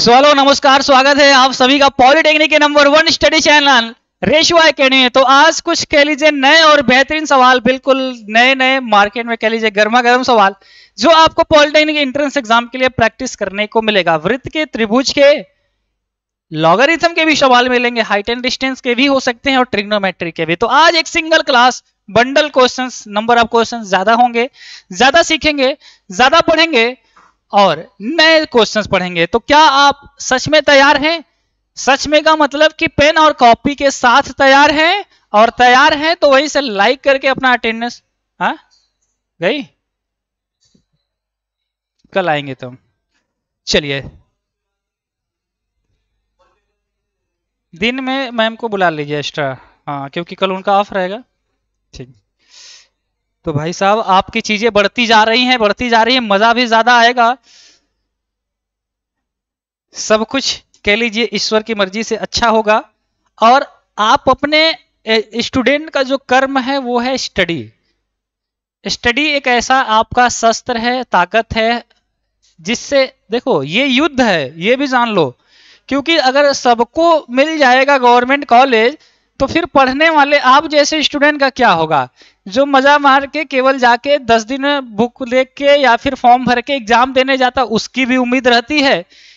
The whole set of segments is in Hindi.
सो नमस्कार स्वागत है आप सभी का पॉलिटेक्निक के नंबर वन स्टडी चैनल रेशवा अकेडमी तो आज कुछ कह लीजिए नए और बेहतरीन सवाल बिल्कुल नए नए मार्केट में कह लीजिए गर्मा गर्म सवाल जो आपको पॉलिटेक्निक एंट्रेंस एग्जाम के लिए प्रैक्टिस करने को मिलेगा वृत्त के त्रिभुज के लॉगरिथम के भी सवाल मिलेंगे हाइट एंड डिस्टेंस के भी हो सकते हैं और ट्रिग्नोमेट्री के भी तो आज एक single class bundle questions number of questions ज्यादा होंगे ज्यादा सीखेंगे ज्यादा पढ़ेंगे और नए क्वेश्चंस पढ़ेंगे तो क्या आप सच में तैयार हैं सच में का मतलब कि पेन और कॉपी के साथ तैयार हैं और तैयार हैं तो वहीं से लाइक करके अपना अटेंडेंस हाँ? गई कल आएंगे तुम तो। चलिए दिन में मैम को बुला लीजिए एक्स्ट्रा हाँ क्योंकि कल उनका ऑफ रहेगा ठीक तो भाई साहब आपकी चीजें बढ़ती जा रही हैं बढ़ती जा रही है मजा भी ज्यादा आएगा सब कुछ कह लीजिए ईश्वर की मर्जी से अच्छा होगा और आप अपने स्टूडेंट का जो कर्म है वो है स्टडी स्टडी एक ऐसा आपका शस्त्र है ताकत है जिससे देखो ये युद्ध है ये भी जान लो क्योंकि अगर सबको मिल जाएगा गवर्नमेंट कॉलेज तो फिर पढ़ने वाले आप जैसे स्टूडेंट का क्या होगा जो मजा मार के केवल जाके दस दिन बुक ले के या फिर फॉर्म भर के एग्जाम देने जाता उसकी भी उम्मीद रहती है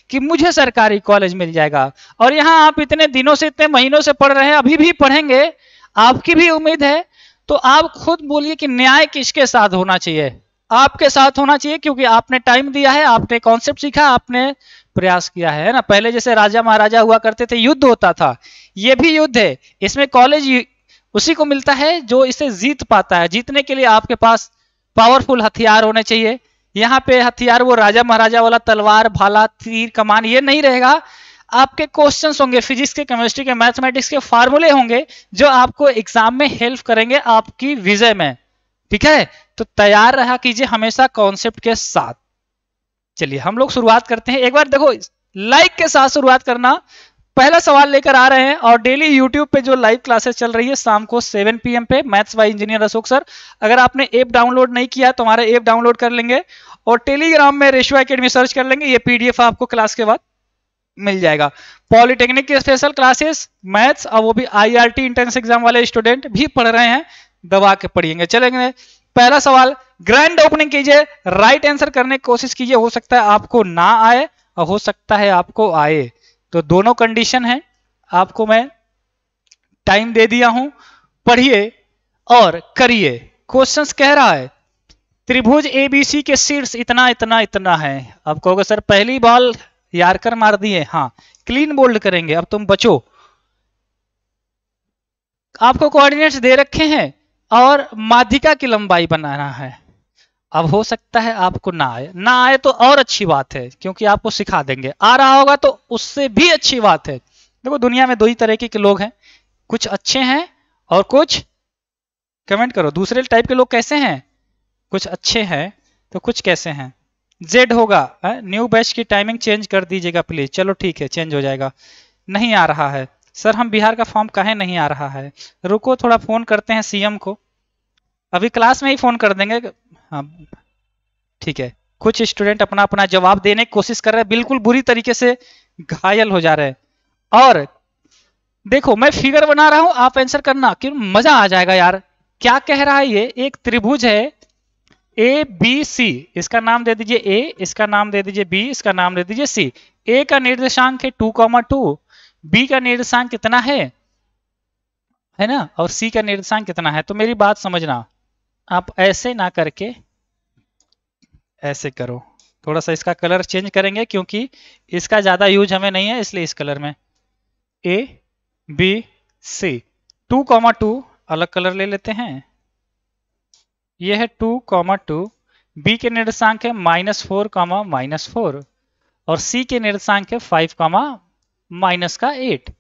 कि मुझे सरकारी कॉलेज मिल जाएगा और यहाँ आप इतने दिनों से इतने महीनों से पढ़ रहे हैं अभी भी पढ़ेंगे आपकी भी उम्मीद है तो आप खुद बोलिए कि न्याय किसके साथ होना चाहिए आपके साथ होना चाहिए क्योंकि आपने टाइम दिया है आपने कॉन्सेप्ट सीखा आपने प्रयास किया है ना पहले जैसे राजा महाराजा हुआ करते थे युद्ध होता था ये भी युद्ध है इसमें कॉलेज उसी को मिलता है जो इसे जीत पाता है जीतने के लिए आपके पास पावरफुल हथियार होने चाहिए यहाँ पे हथियार वो राजा महाराजा वाला तलवार भाला तीर कमान ये नहीं रहेगा आपके क्वेश्चन होंगे फिजिक्स के केमिस्ट्री के मैथमेटिक्स के फार्मूले होंगे जो आपको एग्जाम में हेल्प करेंगे आपकी विजय में ठीक है तो तैयार रहा कीजिए हमेशा कॉन्सेप्ट के साथ चलिए हम लोग शुरुआत करते हैं एक बार देखो लाइक के साथ शुरुआत करना पहला सवाल लेकर आ रहे हैं और डेली यूट्यूब पे जो लाइव क्लासेस चल रही है शाम को 7 पीएम पे maths by engineer Ashok sir अगर आपने ऐप डाउनलोड नहीं किया तो हमारा ऐप डाउनलोड कर लेंगे और टेलीग्राम में रेशो अकेडमी सर्च कर लेंगे ये पीडीएफ आपको क्लास के बाद मिल जाएगा पॉलिटेक्निक के स्पेशल क्लासेस मैथ्स और वो भी आईआरटी आर एग्जाम वाले स्टूडेंट भी पढ़ रहे हैं दबा के पढ़िएंगे चलेंगे पहला सवाल ग्रैंड ओपनिंग कीजिए राइट आंसर करने की कोशिश कीजिए हो सकता है आपको ना आए और हो सकता है आपको आए तो दोनों कंडीशन है आपको मैं टाइम दे दिया हूं पढ़िए और करिए क्वेश्चंस कह रहा है त्रिभुज एबीसी के शीर्ष इतना इतना इतना है अब कहोगे सर पहली बॉल यारकर मार दिए हाँ क्लीन बोल्ड करेंगे अब तुम बचो आपको कोऑर्डिनेट्स दे रखे हैं और माध्यिका की लंबाई बनाना है अब हो सकता है आपको ना आए ना आए तो और अच्छी बात है क्योंकि आपको सिखा देंगे आ रहा होगा तो उससे भी अच्छी बात है देखो दुनिया में दो ही तरीके के लोग हैं कुछ अच्छे हैं और कुछ कमेंट करो दूसरे टाइप के लोग कैसे हैं कुछ अच्छे हैं तो कुछ कैसे हैं जेड होगा न्यू बैच की टाइमिंग चेंज कर दीजिएगा प्लीज चलो ठीक है चेंज हो जाएगा नहीं आ रहा है सर हम बिहार का फॉर्म कहे नहीं आ रहा है रुको थोड़ा फोन करते हैं सीएम को अभी क्लास में ही फोन कर देंगे हाँ, ठीक है कुछ स्टूडेंट अपना अपना जवाब देने की कोशिश कर रहे हैं बिल्कुल बुरी तरीके से घायल हो जा रहे हैं और देखो मैं फिगर बना रहा हूं आप आंसर करना क्यों मजा आ जाएगा यार क्या कह रहा है ये एक त्रिभुज है ए बी सी इसका नाम दे दीजिए ए इसका नाम दे दीजिए बी इसका नाम दे दीजिए सी ए का निर्देशांक है टू कॉमा टू बी का निर्देशांक कितना है है ना और सी का निर्देशांक कितना है तो मेरी बात समझना आप ऐसे ना करके ऐसे करो थोड़ा सा इसका कलर चेंज करेंगे क्योंकि इसका ज़्यादा यूज हमें नहीं है इसलिए इस कलर में A B C two comma two अलग कलर ले लेते हैं यह है टू कॉमा टू बी के निर्देशांक है minus four comma minus four और सी के निर्देशांक है फाइव कॉमा माइनस का एट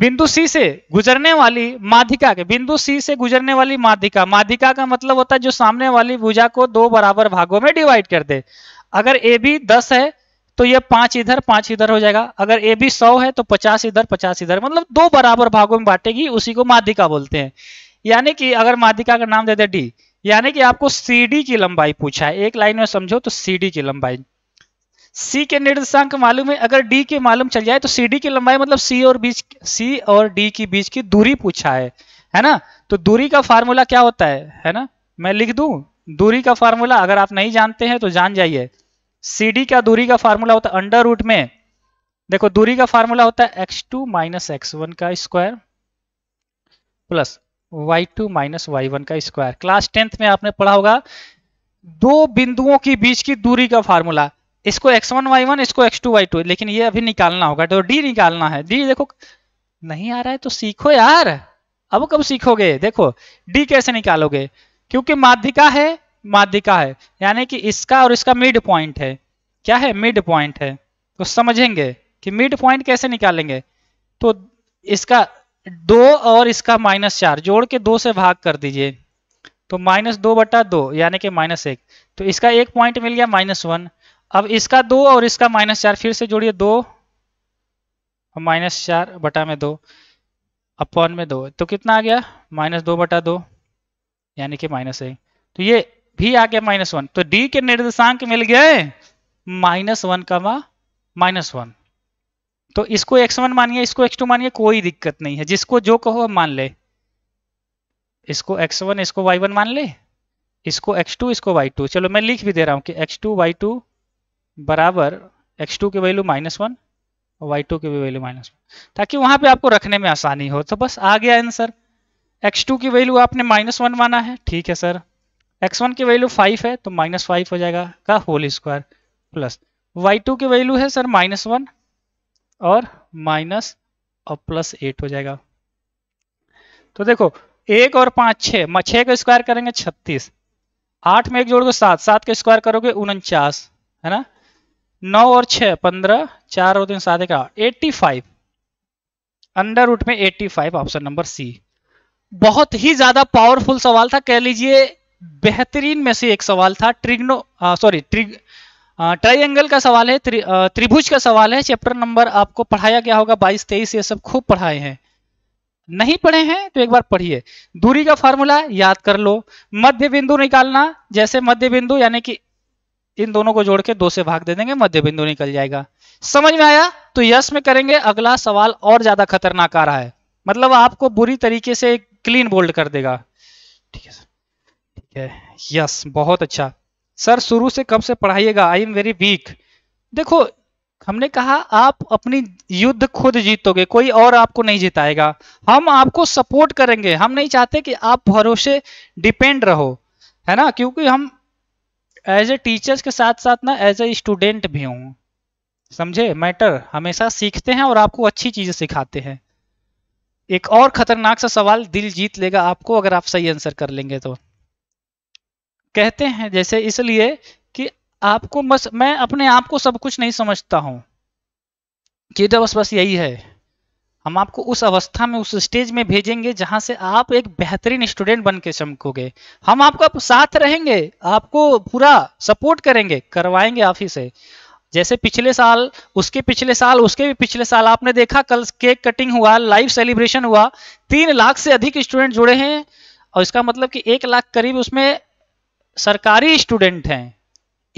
बिंदु सी से गुजरने वाली माधिका के बिंदु सी से गुजरने वाली माधिका माधिका का मतलब होता है जो सामने वाली भुजा को दो बराबर भागों में डिवाइड कर दे अगर ए बी दस है तो ये पांच इधर पांच इधर हो जाएगा अगर ए बी सौ है तो पचास इधर पचास इधर मतलब दो बराबर भागों में बांटेगी उसी को माधिका बोलते हैं यानी कि अगर माधिका का नाम दे दे डी यानी कि आपको सी डी की लंबाई पूछा है एक लाइन में समझो तो सी डी की लंबाई सी के निर्देशांक मालूम है अगर डी के मालूम चल जाए तो सी डी की लंबाई मतलब सी और बीच सी और डी की बीच की दूरी पूछा है है ना तो दूरी का फार्मूला क्या होता है है ना मैं लिख दू दूरी का फार्मूला अगर आप नहीं जानते हैं तो जान जाइए सी डी का दूरी का फार्मूला होता है अंडर रूट में देखो दूरी का फार्मूला होता है X two minus X one का square plus Y two minus Y one का स्क्वायर क्लास टेंथ में आपने पढ़ा होगा दो बिंदुओं के बीच की दूरी का फार्मूला इसको एक्स वन वाई वन इसको एक्स टू वाई टू लेकिन ये अभी निकालना होगा तो डी निकालना है डी देखो नहीं आ रहा है तो सीखो यार अब कब सीखोगे देखो डी कैसे निकालोगे क्योंकि माध्यिका है माध्यिका है यानी कि इसका और इसका मिड पॉइंट है क्या है मिड पॉइंट है तो समझेंगे कि मिड पॉइंट कैसे निकालेंगे तो इसका दो और इसका माइनस चार जोड़ के दो से भाग कर दीजिए तो माइनस दो बटा दो यानी कि माइनस एक तो इसका एक पॉइंट मिल गया माइनस वन अब इसका दो और इसका माइनस चार फिर से जोड़िए दो माइनस चार बटा में दो अपॉन में दो तो कितना आ गया माइनस दो बटा दो यानी कि माइनस एक तो ये भी आ गया माइनस वन तो डी के निर्देशांक मिल गए माइनस वन का माइनस वन तो इसको एक्स वन मानिए इसको एक्स टू मानिए कोई दिक्कत नहीं है जिसको जो कहो मान ले इसको एक्स वन इसको वाई वन मान ले इसको एक्स टू इसको वाई टू चलो मैं लिख भी दे रहा हूं कि एक्स टू वाई टू बराबर x2 की वैल्यू माइनस वन और वाई टू की भी वैल्यू माइनस वन ताकि वहां पे आपको रखने में आसानी हो तो बस आ गया आंसर x2 की वैल्यू आपने माइनस वन माना है ठीक है सर x1 की वैल्यू फाइव है तो माइनस फाइव हो जाएगा का होल स्क्वायर प्लस y2 की वैल्यू है सर माइनस वन और माइनस और प्लस एट हो जाएगा तो देखो एक और पांच छह छः का स्क्वायर करेंगे छत्तीस आठ में एक जोड़ को सात सात का स्क्वायर करोगे उनचास है ना नौ और छह पंद्रह चार और तीन सात एक एट्टी फाइव अंडर रूट में eighty five option number C बहुत ही ज्यादा पावरफुल सवाल था कह लीजिए बेहतरीन में से एक सवाल था ट्रिग्नो सॉरी ट्रिग ट्राइंगल का सवाल है त्रिभुज का सवाल है चैप्टर नंबर आपको पढ़ाया गया होगा बाईस तेईस ये सब खूब पढ़ाए हैं नहीं पढ़े हैं तो एक बार पढ़िए दूरी का फॉर्मूला याद कर लो मध्य बिंदु निकालना जैसे मध्य बिंदु यानी कि इन दोनों को जोड़ के दो से भाग दे देंगे मध्य बिंदु निकल जाएगा समझ में आया तो यस में करेंगे अगला सवाल और ज्यादा खतरनाक आ रहा है मतलब आपको बुरी तरीके से क्लीन बोल्ड कर देगा ठीक है सर ठीक है यस बहुत अच्छा सर शुरू से कब से पढ़ाइएगा आई एम वेरी वीक देखो हमने कहा आप अपनी युद्ध खुद जीतोगे कोई और आपको नहीं जिताएगा हम आपको सपोर्ट करेंगे हम नहीं चाहते कि आप भरोसे डिपेंड रहो है ना क्योंकि हम एज ए टीचर्स के साथ साथ ना एज ए स्टूडेंट भी हूँ समझे मैटर हमेशा सीखते हैं और आपको अच्छी चीजें सिखाते हैं एक और खतरनाक सा सवाल दिल जीत लेगा आपको अगर आप सही आंसर कर लेंगे तो कहते हैं जैसे इसलिए कि आपको बस मैं अपने आप को सब कुछ नहीं समझता हूं कि तो बस बस यही है हम आपको उस अवस्था में उस स्टेज में भेजेंगे जहां से आप एक बेहतरीन स्टूडेंट बन के चमकोगे हम आपको साथ रहेंगे आपको पूरा सपोर्ट करेंगे करवाएंगे आप ही से जैसे पिछले साल उसके पिछले साल उसके भी पिछले साल आपने देखा कल केक कटिंग हुआ लाइव सेलिब्रेशन हुआ तीन लाख से अधिक स्टूडेंट जुड़े हैं और इसका मतलब कि एक लाख करीब उसमें सरकारी स्टूडेंट हैं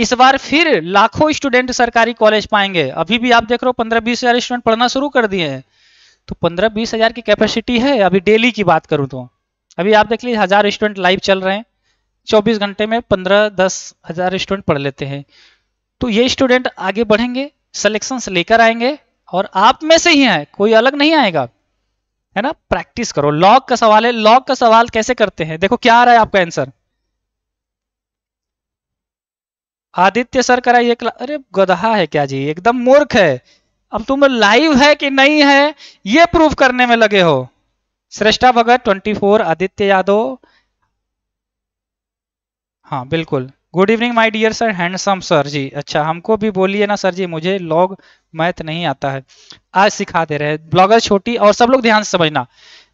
इस बार फिर लाखों स्टूडेंट सरकारी कॉलेज पाएंगे अभी भी आप देख रहे हो पंद्रह बीस हजार स्टूडेंट पढ़ना शुरू कर दिए हैं तो पंद्रह बीस हजार की कैपेसिटी है अभी डेली की बात करूँ तो अभी आप देख लीजिए हजार स्टूडेंट लाइव चल रहे हैं चौबीस घंटे में पंद्रह दस हजार स्टूडेंट पढ़ लेते हैं तो ये स्टूडेंट आगे बढ़ेंगे सिलेक्शन से लेकर आएंगे और आप में से ही है कोई अलग नहीं आएगा है ना प्रैक्टिस करो लॉग का सवाल है लॉग का सवाल कैसे करते हैं देखो क्या आ रहा है आपका आंसर आदित्य सर करा ये अरे गधा है क्या जी एकदम मूर्ख है अब तुम लाइव है कि नहीं है ये प्रूफ करने में लगे हो श्रेष्ठा भगत 24 आदित्य यादव हाँ बिल्कुल good evening my dear sir handsome sir ji अच्छा हमको भी बोलिए ना सर जी मुझे लॉग मैथ नहीं आता है आज सिखा दे रहे हैं ब्लॉगर छोटी और सब लोग ध्यान से समझना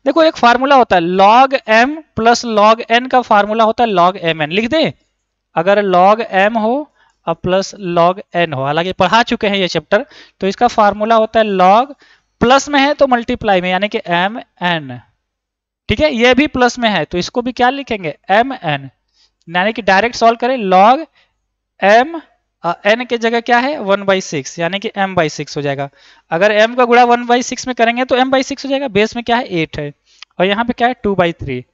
देखो एक फार्मूला होता है log M plus log N का फार्मूला होता है लॉग एम एन लिख दे अगर लॉग एम हो और प्लस लॉग एन हो हालांकि पढ़ा चुके हैं ये चैप्टर तो इसका फार्मूला होता है लॉग प्लस में है तो मल्टीप्लाई में यानी कि एम एन ठीक है ये भी प्लस में है तो इसको भी क्या लिखेंगे एम एन यानी कि डायरेक्ट सॉल्व करें लॉग एम एन के जगह क्या है वन बाई सिक्स यानी कि एम बाई सिक्स हो जाएगा अगर एम का गुड़ा वन बाई सिक्स में करेंगे तो एम बाई सिक्स हो जाएगा बेस में क्या है एट है और यहाँ पे क्या है टू बाई थ्री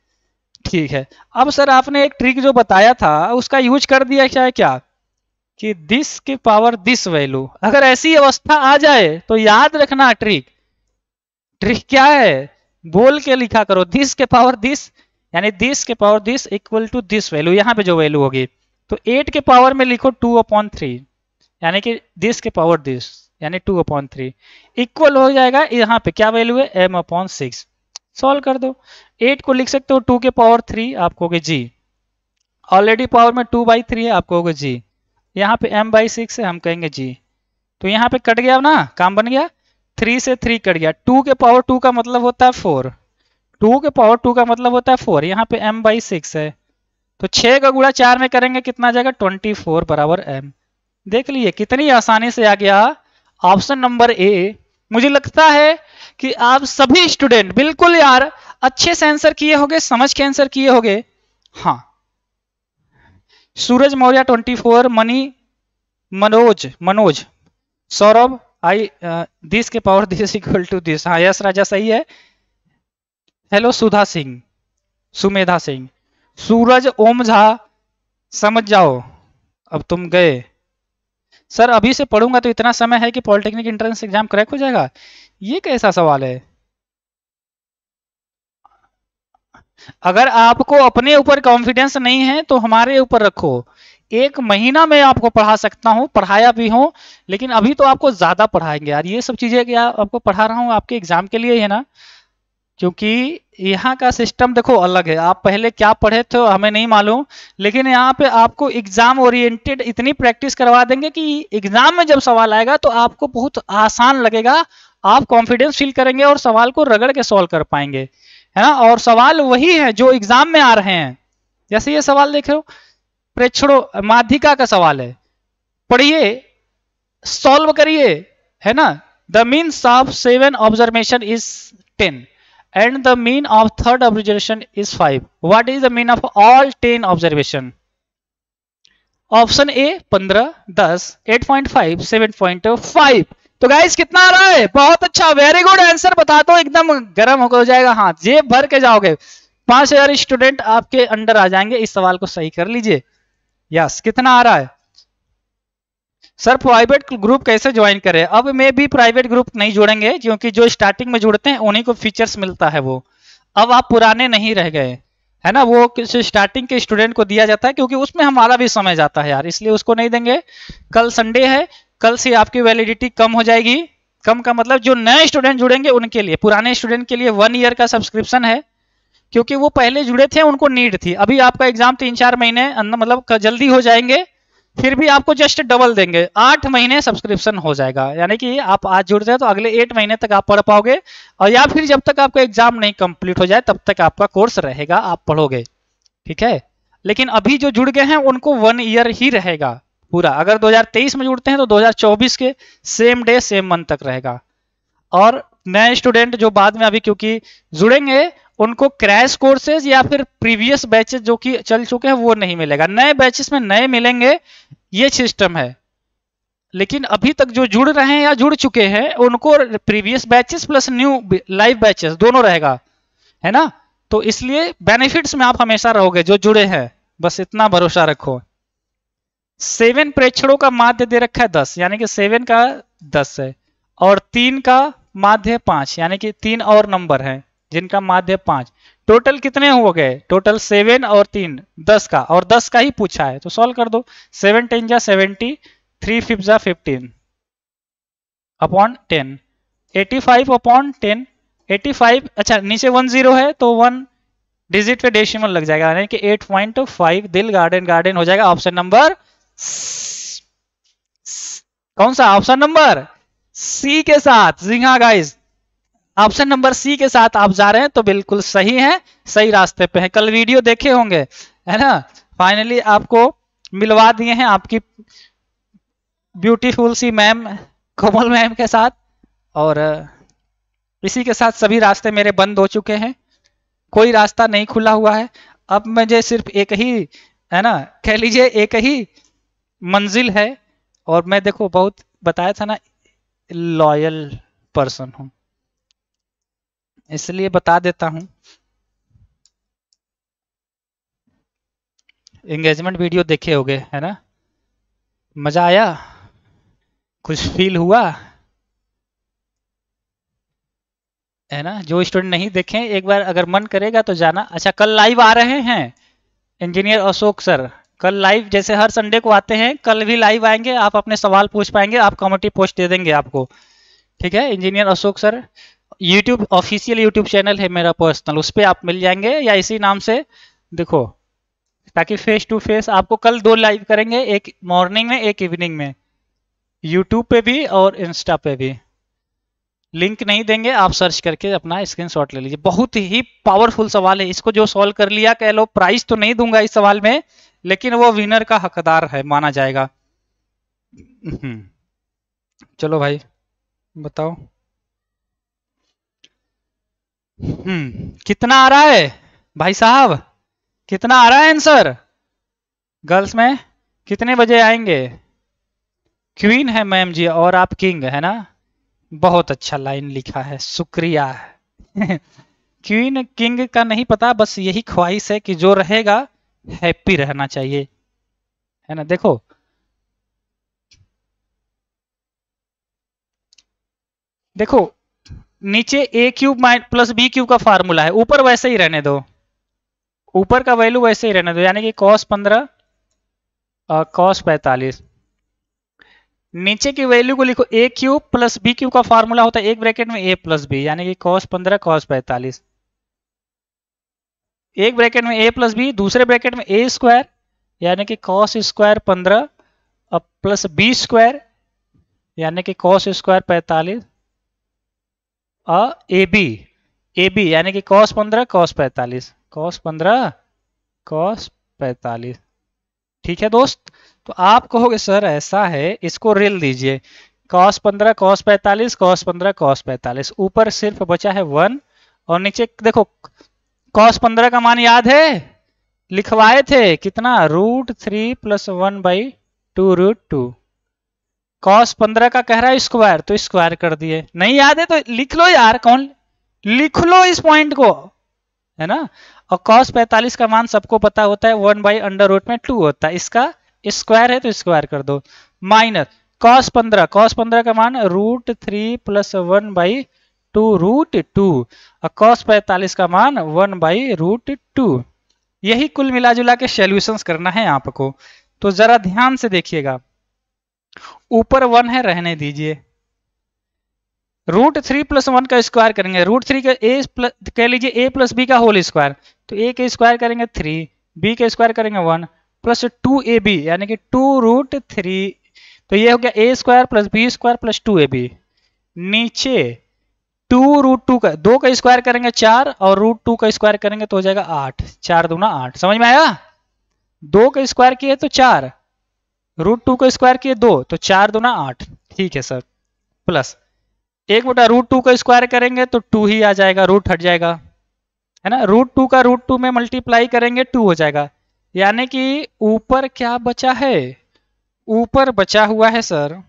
ठीक है अब सर आपने एक ट्रिक जो बताया था उसका यूज कर दिया क्या है क्या कि दिस की पावर दिस वैल्यू अगर ऐसी अवस्था आ जाए तो याद रखना ट्रिक ट्रिक क्या है बोल के लिखा करो दिस के पावर दिस यानी दिस के power this equal to this value यहाँ पे जो वैल्यू होगी तो एट के पावर में लिखो टू अपॉन थ्री यानी कि दिस के पावर दिस यानी टू अपॉन थ्री इक्वल हो जाएगा यहाँ पे क्या वैल्यू है एम अपॉन सिक्स सॉल्व कर दो एट को लिख सकते हो टू के पावर थ्री आपको जी ऑलरेडी पावर में टू बाई थ्री है आपको जी यहाँ पे m बाई सिक्स है हम कहेंगे जी तो यहाँ पे कट गया ना काम बन गया थ्री से थ्री कट गया टू के पावर टू का मतलब होता है फोर टू के पावर टू का मतलब होता है फोर यहाँ पे m बाई सिक्स है तो छः का गुड़ा चार में करेंगे कितना जाएगा ट्वेंटी फोर बराबर एम देख लीजिए कितनी आसानी से आ गया ऑप्शन नंबर ए मुझे लगता है कि आप सभी स्टूडेंट बिल्कुल यार अच्छे से आंसर किए होगे समझ के आंसर किए होगे हाँ Suraj Maurya twenty four Mani Manoj Manoj Saurabh I this के power this equal to this हाँ यस राजा सही है हेलो सुधा सिंह सुमेधा सिंह सूरज ओम झा समझ जाओ अब तुम गए सर अभी से पढ़ूंगा तो इतना समय है कि पॉलिटेक्निक एंट्रेंस एग्जाम क्रैक हो जाएगा ये कैसा सवाल है अगर आपको अपने ऊपर कॉन्फिडेंस नहीं है तो हमारे ऊपर रखो एक महीना में आपको पढ़ा सकता हूँ पढ़ाया भी हूँ लेकिन अभी तो आपको ज्यादा पढ़ाएंगे यार ये सब चीजें क्या आपको पढ़ा रहा हूँ आपके एग्जाम के लिए है ना क्योंकि यहाँ का सिस्टम देखो अलग है आप पहले क्या पढ़े थे हमें नहीं मालूम लेकिन यहाँ पे आपको एग्जाम ओरिएंटेड इतनी प्रैक्टिस करवा देंगे कि एग्जाम में जब सवाल आएगा तो आपको बहुत आसान लगेगा आप कॉन्फिडेंस फील करेंगे और सवाल को रगड़ के सॉल्व कर पाएंगे है ना और सवाल वही है जो एग्जाम में आ रहे हैं जैसे ये सवाल देख रहे हो प्रेक्षणों माध्यिका का सवाल है पढ़िए सॉल्व करिए है ना the mean of seven observation is ten and the mean of third observation is five what is the mean of all ten observation option A पंद्रह दस eight point five seven point five तो गाइस कितना आ रहा है बहुत अच्छा वेरी गुड आंसर बता दो एकदम गर्म हो जाएगा हाँ जेब भर के जाओगे पांच हजार स्टूडेंट आपके अंडर आ जाएंगे इस सवाल को सही कर लीजिए यस कितना आ रहा है सर प्राइवेट ग्रुप कैसे ज्वाइन करें अब मैं भी प्राइवेट ग्रुप नहीं जोड़ेंगे क्योंकि जो स्टार्टिंग में जुड़ते हैं उन्हीं को फीचर्स मिलता है वो अब आप पुराने नहीं रह गए है ना वो स्टार्टिंग के स्टूडेंट को दिया जाता है क्योंकि उसमें हमारा भी समय जाता है यार इसलिए उसको नहीं देंगे कल संडे है कल से आपकी वैलिडिटी कम हो जाएगी कम का मतलब जो नए स्टूडेंट जुड़ेंगे उनके लिए पुराने स्टूडेंट के लिए वन ईयर का सब्सक्रिप्शन है क्योंकि वो पहले जुड़े थे उनको नीड थी अभी आपका एग्जाम तीन चार महीने मतलब जल्दी हो जाएंगे फिर भी आपको जस्ट डबल देंगे आठ महीने सब्सक्रिप्शन हो जाएगा यानी कि आप आज जुड़ते हैं तो अगले एट महीने तक आप पढ़ पाओगे और या फिर जब तक आपका एग्जाम नहीं कंप्लीट हो जाए तब तक आपका कोर्स रहेगा आप पढ़ोगे ठीक है लेकिन अभी जो जुड़ गए हैं उनको वन ईयर ही रहेगा पूरा अगर 2023 में जुड़ते हैं तो 2024 के सेम डे सेम मंथ तक रहेगा और नए स्टूडेंट जो बाद में अभी क्योंकि जुड़ेंगे उनको क्रैश कोर्सेज या फिर प्रीवियस बैचेस जो कि चल चुके हैं वो नहीं मिलेगा नए बैचेस में नए मिलेंगे ये सिस्टम है लेकिन अभी तक जो जुड़ रहे हैं या जुड़ चुके हैं उनको previous batches plus new live batches दोनों रहेगा है ना तो इसलिए बेनिफिट्स में आप हमेशा रहोगे जो जुड़े हैं बस इतना भरोसा रखो सेवन प्रेक्षणों का माध्य दे रखा है दस यानी कि सेवन का दस है और तीन का माध्य पांच यानी कि तीन और नंबर है जिनका माध्य पांच टोटल कितने हो गए टोटल सेवन और तीन दस का और दस का ही पूछा है तो सॉल्व कर दो सेवन टेन जा सेवेंटी थ्री जा fifteen upon ten eighty five upon ten eighty five अच्छा नीचे वन जीरो है तो वन डिजिट पे डेसिमल लग जाएगा यानी कि एट पॉइंट फाइव दिल गार्डन गार्डन हो जाएगा ऑप्शन नंबर कौन सा ऑप्शन नंबर सी के साथ जी हाँ गाइज ऑप्शन नंबर सी के साथ आप जा रहे हैं तो बिल्कुल सही है सही रास्ते पे है कल वीडियो देखे होंगे है ना फाइनली आपको मिलवा दिए हैं आपकी ब्यूटीफुल सी मैम कोमल मैम के साथ और uh, इसी के साथ सभी रास्ते मेरे बंद हो चुके हैं कोई रास्ता नहीं खुला हुआ है अब मुझे सिर्फ एक ही है ना कह लीजिए एक ही मंजिल है और मैं देखो बहुत बताया था ना लॉयल पर्सन हूं इसलिए बता देता हूं एंगेजमेंट वीडियो देखे होगे है ना मजा आया कुछ फील हुआ है ना जो स्टूडेंट नहीं देखे एक बार अगर मन करेगा तो जाना अच्छा कल लाइव आ रहे हैं इंजीनियर अशोक सर कल लाइव जैसे हर संडे को आते हैं कल भी लाइव आएंगे आप अपने सवाल पूछ पाएंगे आप कमेटी पोस्ट दे देंगे आपको ठीक है engineer Ashok sir YouTube official YouTube channel है मेरा पर्सनल उस पर आप मिल जाएंगे या इसी नाम से देखो ताकि फेस टू फेस आपको कल दो लाइव करेंगे एक मॉर्निंग में एक इवनिंग में यूट्यूब पे भी और इंस्टा पे भी लिंक नहीं देंगे आप सर्च करके अपना स्क्रीनशॉट ले लीजिए बहुत ही पावरफुल सवाल है इसको जो सॉल्व कर लिया कह लो प्राइस तो नहीं दूंगा इस सवाल में लेकिन वो विनर का हकदार है माना जाएगा हम्म। चलो भाई बताओ हम्म कितना आ रहा है भाई साहब कितना आ रहा है आंसर गर्ल्स में कितने बजे आएंगे क्वीन है मैम जी और आप किंग है ना बहुत अच्छा लाइन लिखा है शुक्रिया क्वीन किंग का नहीं पता बस यही ख्वाहिश है कि जो रहेगा हैप्पी रहना चाहिए है ना देखो देखो नीचे A cube minus plus B cube का फार्मूला है ऊपर वैसे ही रहने दो ऊपर का वैल्यू वैसे ही रहने दो यानी कि कॉस पंद्रह और कॉस पैतालीस नीचे की वैल्यू को लिखो A cube plus B cube का फार्मूला होता है एक ब्रैकेट में ए प्लस बी यानी कि कॉस पंद्रह कॉस पैतालीस एक ब्रैकेट में ए प्लस बी दूसरे ब्रैकेट में ए स्क्वायर यानी कि कॉस स्क्वायर पंद्रह प्लस बी स्क्वायर यानी कि कॉस स्क्वायर पैंतालीस ए बी ए बी यानी कि कॉस पंद्रह कॉस पैंतालीस कॉस पंद्रह कॉस पैंतालीस ठीक है दोस्त तो आप कहोगे सर ऐसा है इसको रेल दीजिए कॉस पंद्रह कॉस पैंतालीस कॉस पंद्रह कॉस पैंतालीस ऊपर सिर्फ बचा है वन और नीचे देखो कॉस पंद्रह का मान याद है लिखवाए थे कितना root three plus one by two root two cos पंद्रह का कह रहा है स्क्वायर तो स्क्वायर कर दिए नहीं याद है तो लिख लो यार कौन लिख लो इस पॉइंट को है ना और कॉस पैंतालीस का मान सबको पता होता है वन बाई अंडर रूट में टू होता है इसका स्क्वायर है तो स्क्वायर कर दो माइनस कॉस पंद्रह कॉस पंद्रह का मान root three plus one by two root two और कॉस पैतालीस का मान वन बाई रूट टू यही कुल मिला जुला के सोल्यूशन करना है आपको तो जरा ध्यान से देखिएगा ऊपर वन है रहने दीजिए रूट थ्री प्लस वन का स्क्वायर करेंगे रूट थ्री का ए प्लस कह लीजिए ए प्लस बी का होल स्क्वायर तो ए के स्क्वायर करेंगे थ्री बी के स्क्वायर करेंगे one plus two A B यानी कि टू रूट थ्री तो ये हो गया A square plus B square plus two A B नीचे टू रूट टू का दो का स्क्वायर करेंगे चार और रूट टू का स्क्वायर करेंगे तो हो जाएगा आठ चार दूना आठ समझ में आया दो का स्क्वायर किए तो चार रूट टू का स्क्वायर किए दो तो चार दूना आठ ठीक है सर प्लस एक बटा रूट टू का स्क्वायर करेंगे तो टू ही आ जाएगा रूट हट जाएगा है ना रूट टू का रूट टू में मल्टीप्लाई करेंगे टू हो जाएगा यानी कि ऊपर क्या बचा है ऊपर बचा हुआ है सर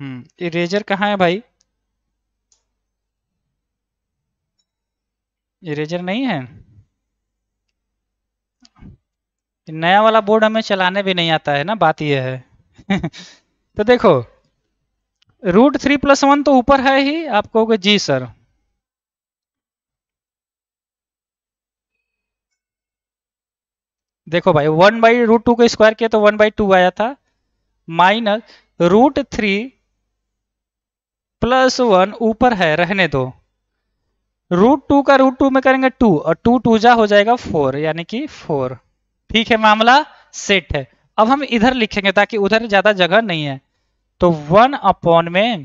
हम्म इरेजर कहाँ है भाई इरेजर नहीं है नया वाला बोर्ड हमें चलाने भी नहीं आता है ना बात यह है तो देखो रूट थ्री प्लस वन तो ऊपर है ही आप कहोगे जी सर देखो भाई वन बाई रूट टू को स्क्वायर किया तो वन बाई टू आया था minus root three plus one ऊपर है रहने दो रूट टू का रूट टू में करेंगे टू और टू टू जा हो जाएगा फोर यानी कि फोर ठीक है मामला सेट है अब हम इधर लिखेंगे ताकि उधर ज्यादा जगह नहीं है तो वन अपॉन में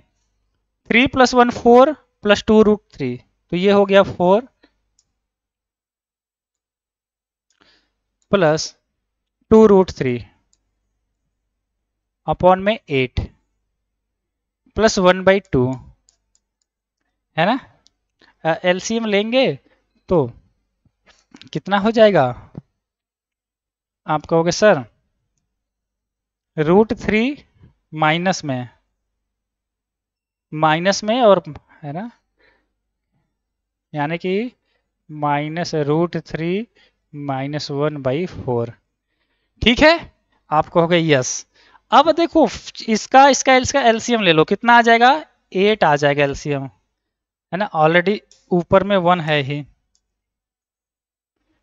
three plus one four plus two root three तो ये हो गया four plus two root three upon में eight plus one by two है ना एलसीएम लेंगे तो कितना हो जाएगा आप कहोगे सर रूट थ्री माइनस में माइनस में और है ना यानी कि minus root three minus one by four ठीक है आप कहोगे यस अब देखो इसका इसका इसका एलसीएम ले लो कितना आ जाएगा एट आ जाएगा एलसीएम है ना ऑलरेडी ऊपर में वन है ही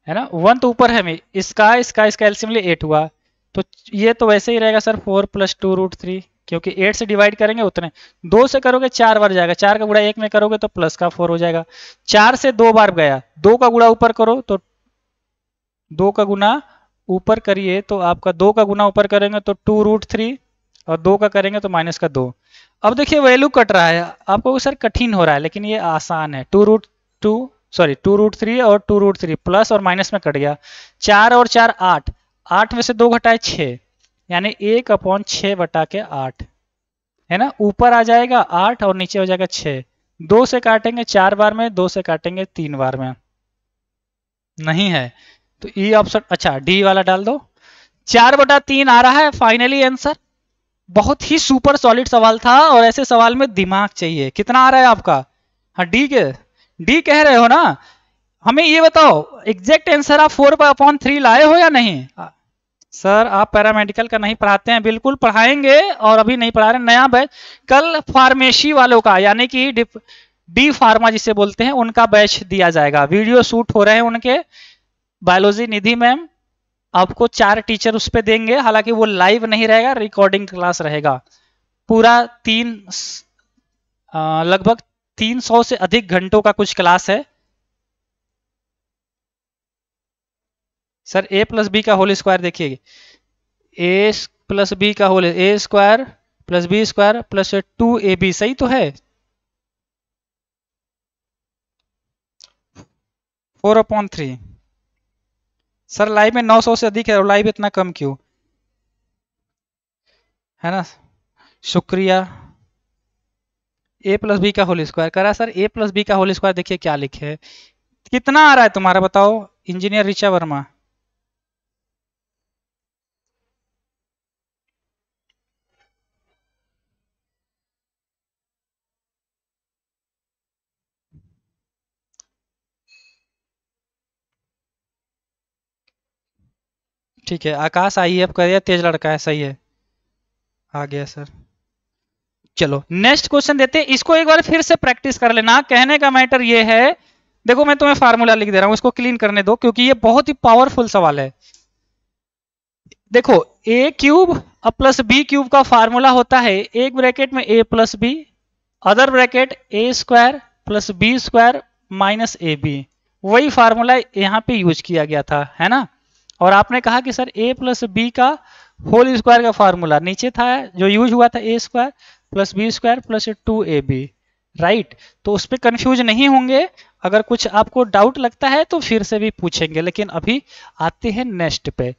है ना वन तो ऊपर है में इसका इसका इसका एलसीएम ले एट हुआ तो ये तो वैसे ही रहेगा sir four plus two root three क्योंकि एट से डिवाइड करेंगे उतने दो से करोगे चार बार जाएगा चार का गुड़ा एक में करोगे तो प्लस का फोर हो जाएगा चार से दो बार गया दो का गुड़ा ऊपर करो तो दो का गुना ऊपर करिए तो आपका दो का गुना ऊपर करेंगे तो टू रूट थ्री और दो का करेंगे तो माइनस का दो अब देखिए वैल्यू कट रहा है आपको सर कठिन हो रहा है लेकिन ये आसान है two root two sorry two root three और टू रूट थ्री प्लस और माइनस में कट गया चार और चार आठ आठ में से दो घटाए छ यानी एक अपॉन छ बटा के आठ है ना ऊपर आ जाएगा आठ और नीचे हो जाएगा छ दो से काटेंगे चार बार में दो से काटेंगे तीन बार में नहीं है तो ई e ऑप्शन अच्छा डी वाला डाल दो चार बटा तीन आ रहा है फाइनली आंसर बहुत ही सुपर सॉलिड सवाल था और ऐसे सवाल में दिमाग चाहिए कितना आ रहा है आपका हाँ डी के डी कह रहे हो ना हमें ये बताओ एग्जैक्ट आंसर आप फोर अपॉन थ्री लाए हो या नहीं सर आप पैरामेडिकल का नहीं पढ़ाते हैं बिल्कुल पढ़ाएंगे और अभी नहीं पढ़ा रहे नया बैच कल फार्मेसी वालों का यानी कि डी फार्मा जिसे बोलते हैं उनका बैच दिया जाएगा वीडियो शूट हो रहे हैं उनके बायोलॉजी निधि मैम आपको चार टीचर उस पर देंगे हालांकि वो लाइव नहीं रहेगा रिकॉर्डिंग क्लास रहेगा पूरा तीन लगभग तीन सौ से अधिक घंटों का कुछ क्लास है सर ए प्लस बी का होल स्क्वायर देखिए ए प्लस बी का whole A square plus B square plus two A B सही तो है four upon three sir live में 900 से अधिक है और लाइव इतना कम क्यों है ना शुक्रिया ए प्लस बी का होल स्क्वायर करा सर ए प्लस बी का होल स्क्वायर देखिए क्या लिखे कितना आ रहा है तुम्हारा बताओ इंजीनियर ऋचा वर्मा ठीक है आकाश आई है कर तेज लड़का है सही है आ गया सर चलो नेक्स्ट क्वेश्चन देते हैं इसको एक बार फिर से प्रैक्टिस कर लेना कहने का मैटर ये है देखो मैं तुम्हें फार्मूला लिख दे रहा हूं इसको क्लीन करने दो क्योंकि ये बहुत ही पावरफुल सवाल है देखो A cube plus B cube का फार्मूला होता है एक ब्रैकेट में A plus B other bracket A square plus B square minus A B वही फार्मूला यहाँ पे यूज किया गया था है ना और आपने कहा कि सर ए प्लस बी का होल स्क्वायर का फॉर्मूला नीचे था जो यूज हुआ था A square plus B square plus two A B right तो उस पर कन्फ्यूज नहीं होंगे अगर कुछ आपको डाउट लगता है तो फिर से भी पूछेंगे लेकिन अभी आते हैं नेक्स्ट पे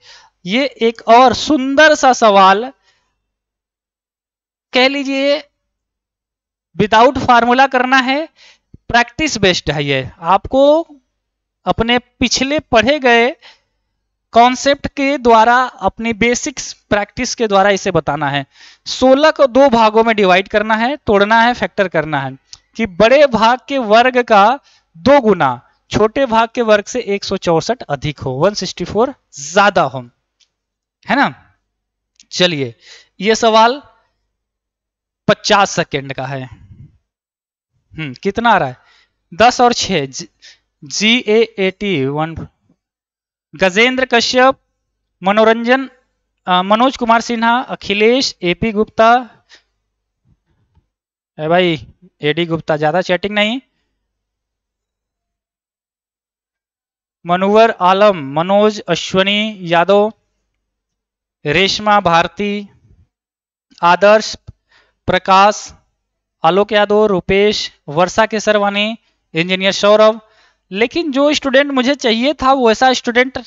ये एक और सुंदर सा सवाल कह लीजिए विदाउट फार्मूला करना है प्रैक्टिस बेस्ड है ये आपको अपने पिछले पढ़े गए कॉन्सेप्ट के द्वारा अपने बेसिक्स प्रैक्टिस के द्वारा इसे बताना है 16 को दो भागों में डिवाइड करना है तोड़ना है फैक्टर करना है कि बड़े भाग के वर्ग का दो गुना छोटे भाग के वर्ग से एक अधिक हो 164 ज्यादा हो है ना चलिए ये सवाल 50 सेकेंड का है हम्म कितना आ रहा है 10 और 6 G A eighty one Gajendra Kashyap Manoranjan Manoj Kumar Sinha Akhilesh AP Gupta है भाई एडी गुप्ता ज्यादा चैटिंग नहीं मनोवर आलम मनोज अश्वनी यादव रेशमा भारती आदर्श प्रकाश आलोक यादव रुपेश वर्षा केसरवानी इंजीनियर सौरभ लेकिन जो स्टूडेंट मुझे चाहिए था वैसा स्टूडेंट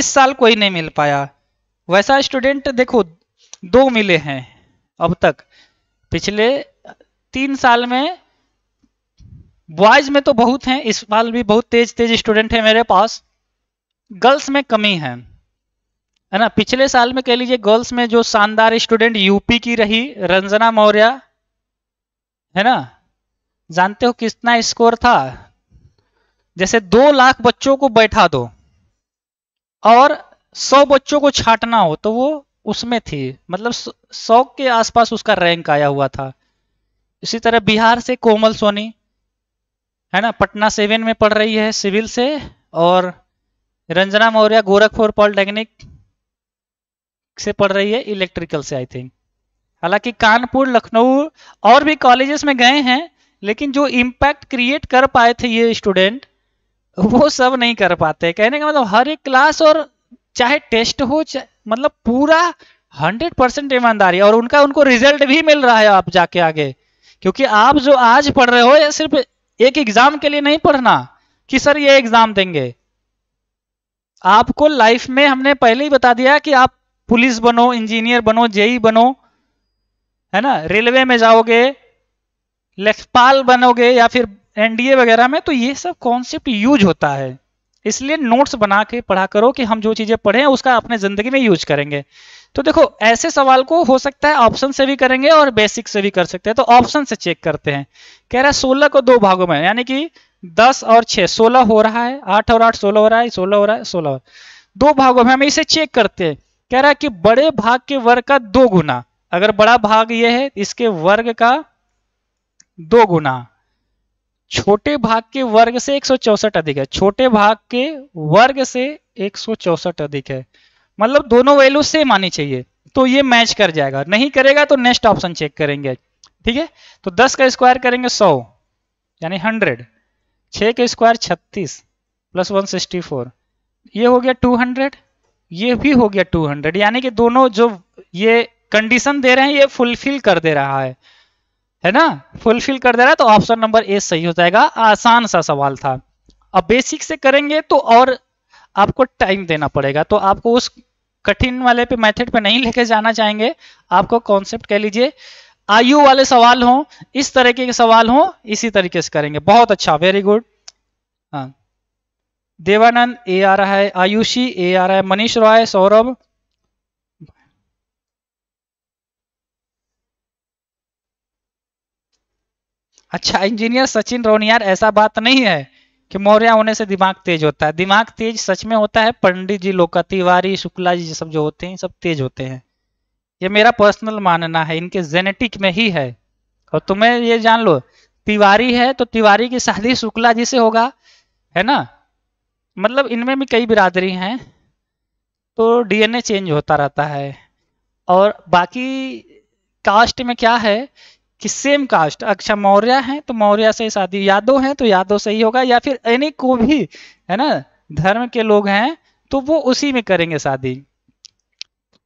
इस साल कोई नहीं मिल पाया वैसा स्टूडेंट देखो दो मिले हैं अब तक पिछले तीन साल में बॉयज में तो बहुत हैं इस साल भी बहुत तेज तेज स्टूडेंट है मेरे पास गर्ल्स में कमी है है ना पिछले साल में कह लीजिए गर्ल्स में जो शानदार स्टूडेंट यूपी की रही रंजना मौर्य है ना जानते हो कितना स्कोर था जैसे दो लाख बच्चों को बैठा दो और सौ बच्चों को छाटना हो तो वो उसमें थी मतलब सौ के आसपास उसका रैंक आया हुआ था इसी तरह बिहार से कोमल सोनी है ना पटना सेवन में पढ़ रही है सिविल से और रंजना मौर्य गोरखपुर पॉलिटेक्निक से पढ़ रही है इलेक्ट्रिकल से आई थिंक हालांकि कानपुर लखनऊ और भी कॉलेजेस में गए हैं लेकिन जो इम्पैक्ट क्रिएट कर पाए थे ये स्टूडेंट वो सब नहीं कर पाते कहने का मतलब हर एक क्लास और चाहे टेस्ट हो चाहे मतलब पूरा हंड्रेड परसेंट ईमानदारी और उनका उनको रिजल्ट भी मिल रहा है आप जाके आगे क्योंकि आप जो आज पढ़ रहे हो या सिर्फ एक एग्जाम के लिए नहीं पढ़ना कि सर ये एग्जाम देंगे आपको लाइफ में हमने पहले ही बता दिया कि आप पुलिस बनो इंजीनियर बनो जेई बनो है ना रेलवे में जाओगे लेखपाल बनोगे या फिर एनडीए वगैरह में तो ये सब कॉन्सेप्ट यूज होता है इसलिए नोट्स बना के पढ़ा करो कि हम जो चीजें पढ़े उसका अपने जिंदगी में यूज करेंगे तो देखो ऐसे सवाल को हो सकता है ऑप्शन से भी करेंगे और बेसिक से भी कर सकते हैं तो ऑप्शन से चेक करते हैं कह रहा है सोलह को दो भागों में यानी कि दस और छह सोलह हो रहा है आठ और आठ सोलह हो रहा है सोलह हो रहा है सोलह दो भागों में हम इसे चेक करते हैं कह रहा है कि बड़े भाग के वर्ग का दो गुना अगर बड़ा भाग यह है इसके वर्ग का दो गुना छोटे भाग के वर्ग से एक अधिक है छोटे भाग के वर्ग से एक अधिक है मतलब दोनों वैल्यू सेम आनी चाहिए तो ये मैच कर जाएगा नहीं करेगा तो नेक्स्ट ऑप्शन चेक करेंगे ठीक है तो 10 का स्क्वायर करेंगे 100 यानी 100 6 का स्क्वायर 36 प्लस 164 ये हो गया 200 ये भी हो गया 200 यानी कि दोनों जो ये कंडीशन दे रहे हैं ये फुलफिल कर दे रहा है है ना फुलफिल कर दे रहा है तो ऑप्शन नंबर ए सही हो जाएगा आसान सा सवाल था अब बेसिक से करेंगे तो और आपको टाइम देना पड़ेगा तो आपको उस कठिन वाले पे मेथड पे नहीं लेके जाना चाहेंगे आपको कॉन्सेप्ट कह लीजिए आयु वाले सवाल हो इस तरीके के सवाल हो इसी तरीके से करेंगे बहुत अच्छा वेरी गुड हाँ देवानंद ए आ रहा है आयुषी ए आ रहा है मनीष रॉय सौरभ अच्छा इंजीनियर सचिन रोनियार ऐसा बात नहीं है कि मौर्य होने से दिमाग तेज होता है दिमाग तेज सच में होता है पंडित जी लोका तिवारी शुक्ला जी सब जो होते हैं सब तेज होते हैं ये मेरा पर्सनल मानना है इनके जेनेटिक में ही है और तुम्हें ये जान लो तिवारी है तो तिवारी की शादी शुक्ला जी से होगा है ना मतलब इनमें भी कई बिरादरी हैं तो डीएनए चेंज होता रहता है और बाकी कास्ट में क्या है कि सेम कास्ट अच्छा मौर्य है तो मौर्य से शादी यादव है तो यादव से ही होगा या फिर एनी को भी है ना धर्म के लोग हैं तो वो उसी में करेंगे शादी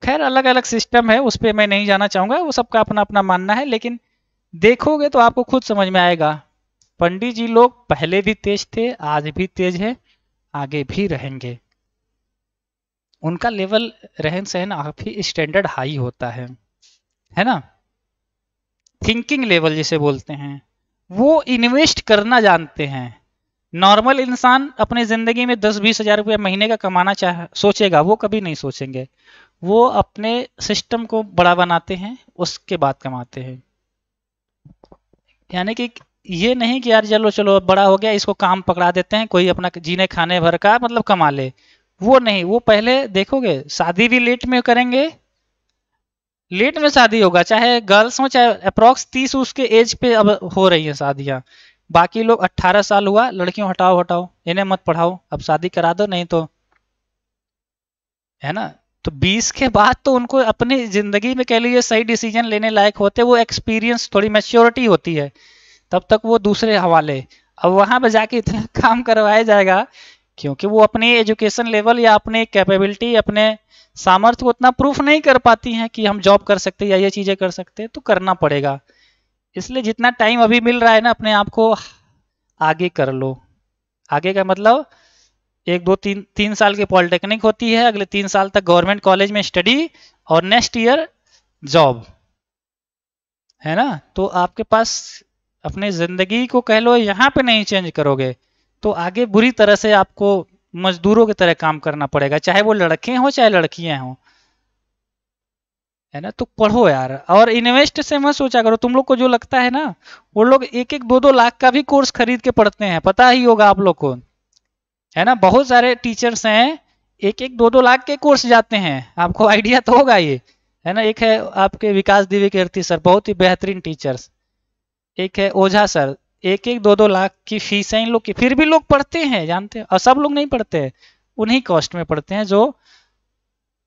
खैर अलग अलग सिस्टम है उस पर मैं नहीं जाना चाहूंगा वो सबका अपना अपना मानना है लेकिन देखोगे तो आपको खुद समझ में आएगा पंडित जी लोग पहले भी तेज थे आज भी तेज है आगे भी रहेंगे उनका लेवल रहन सहन काफी स्टैंडर्ड हाई होता है है ना थिंकिंग लेवल जिसे बोलते हैं वो इन्वेस्ट करना जानते हैं नॉर्मल इंसान अपने ज़िंदगी में दस बीस हज़ार रुपया महीने का कमाना चाह सोचेगा वो कभी नहीं सोचेंगे वो अपने सिस्टम को बड़ा बनाते हैं उसके बाद कमाते हैं यानी कि ये नहीं कि यार चलो चलो बड़ा हो गया इसको काम पकड़ा देते हैं कोई अपना जीने खाने भर का मतलब कमा ले वो नहीं वो पहले देखोगे शादी भी लेट में करेंगे लेट में शादी होगा चाहे गर्ल्स हो चाहे अप्रोक्स तीस उसके एज पे अब हो रही है शादियाँ बाकी लोग अट्ठारह साल हुआ लड़कियों हटाओ हटाओ इन्हें मत पढ़ाओ अब शादी करा दो नहीं तो है ना तो 20 के बाद तो उनको अपनी जिंदगी में कह लीजिए सही डिसीजन लेने लायक होते वो एक्सपीरियंस थोड़ी मेच्योरिटी होती है तब तक वो दूसरे हवाले अब वहां पर जाके इतना काम करवाया जाएगा क्योंकि वो अपने एजुकेशन लेवल या अपने कैपेबिलिटी अपने सामर्थ्य को उतना प्रूफ नहीं कर पाती हैं कि हम जॉब कर सकते या ये चीज़ें कर सकते तो करना पड़ेगा इसलिए जितना टाइम अभी मिल रहा है ना अपने आप को आगे कर लो आगे का मतलब एक दो तीन तीन साल की पॉलिटेक्निक होती है अगले तीन साल तक गवर्नमेंट कॉलेज में स्टडी और नेक्स्ट ईयर जॉब है ना तो आपके पास अपने जिंदगी को कह लो यहाँ पे नहीं चेंज करोगे तो आगे बुरी तरह से आपको मजदूरों की तरह काम करना पड़ेगा चाहे वो लड़के हों चाहे लड़कियां हों है ना तो पढ़ो यार और इन्वेस्ट से मत सोचा करो तुम लोग को जो लगता है ना वो लोग एक एक दो दो लाख का भी कोर्स खरीद के पढ़ते हैं पता ही होगा आप लोग को है ना बहुत सारे टीचर्स हैं एक एक दो दो लाख के कोर्स जाते हैं आपको आइडिया तो होगा ये है ना एक है आपके विकास देवी कीर्ति सर बहुत ही बेहतरीन टीचर्स एक है ओझा सर एक एक दो दो लाख की फीस है इन लोग की फिर भी लोग पढ़ते हैं जानते हैं और सब लोग नहीं पढ़ते हैं उन्हीं कॉस्ट में पढ़ते हैं जो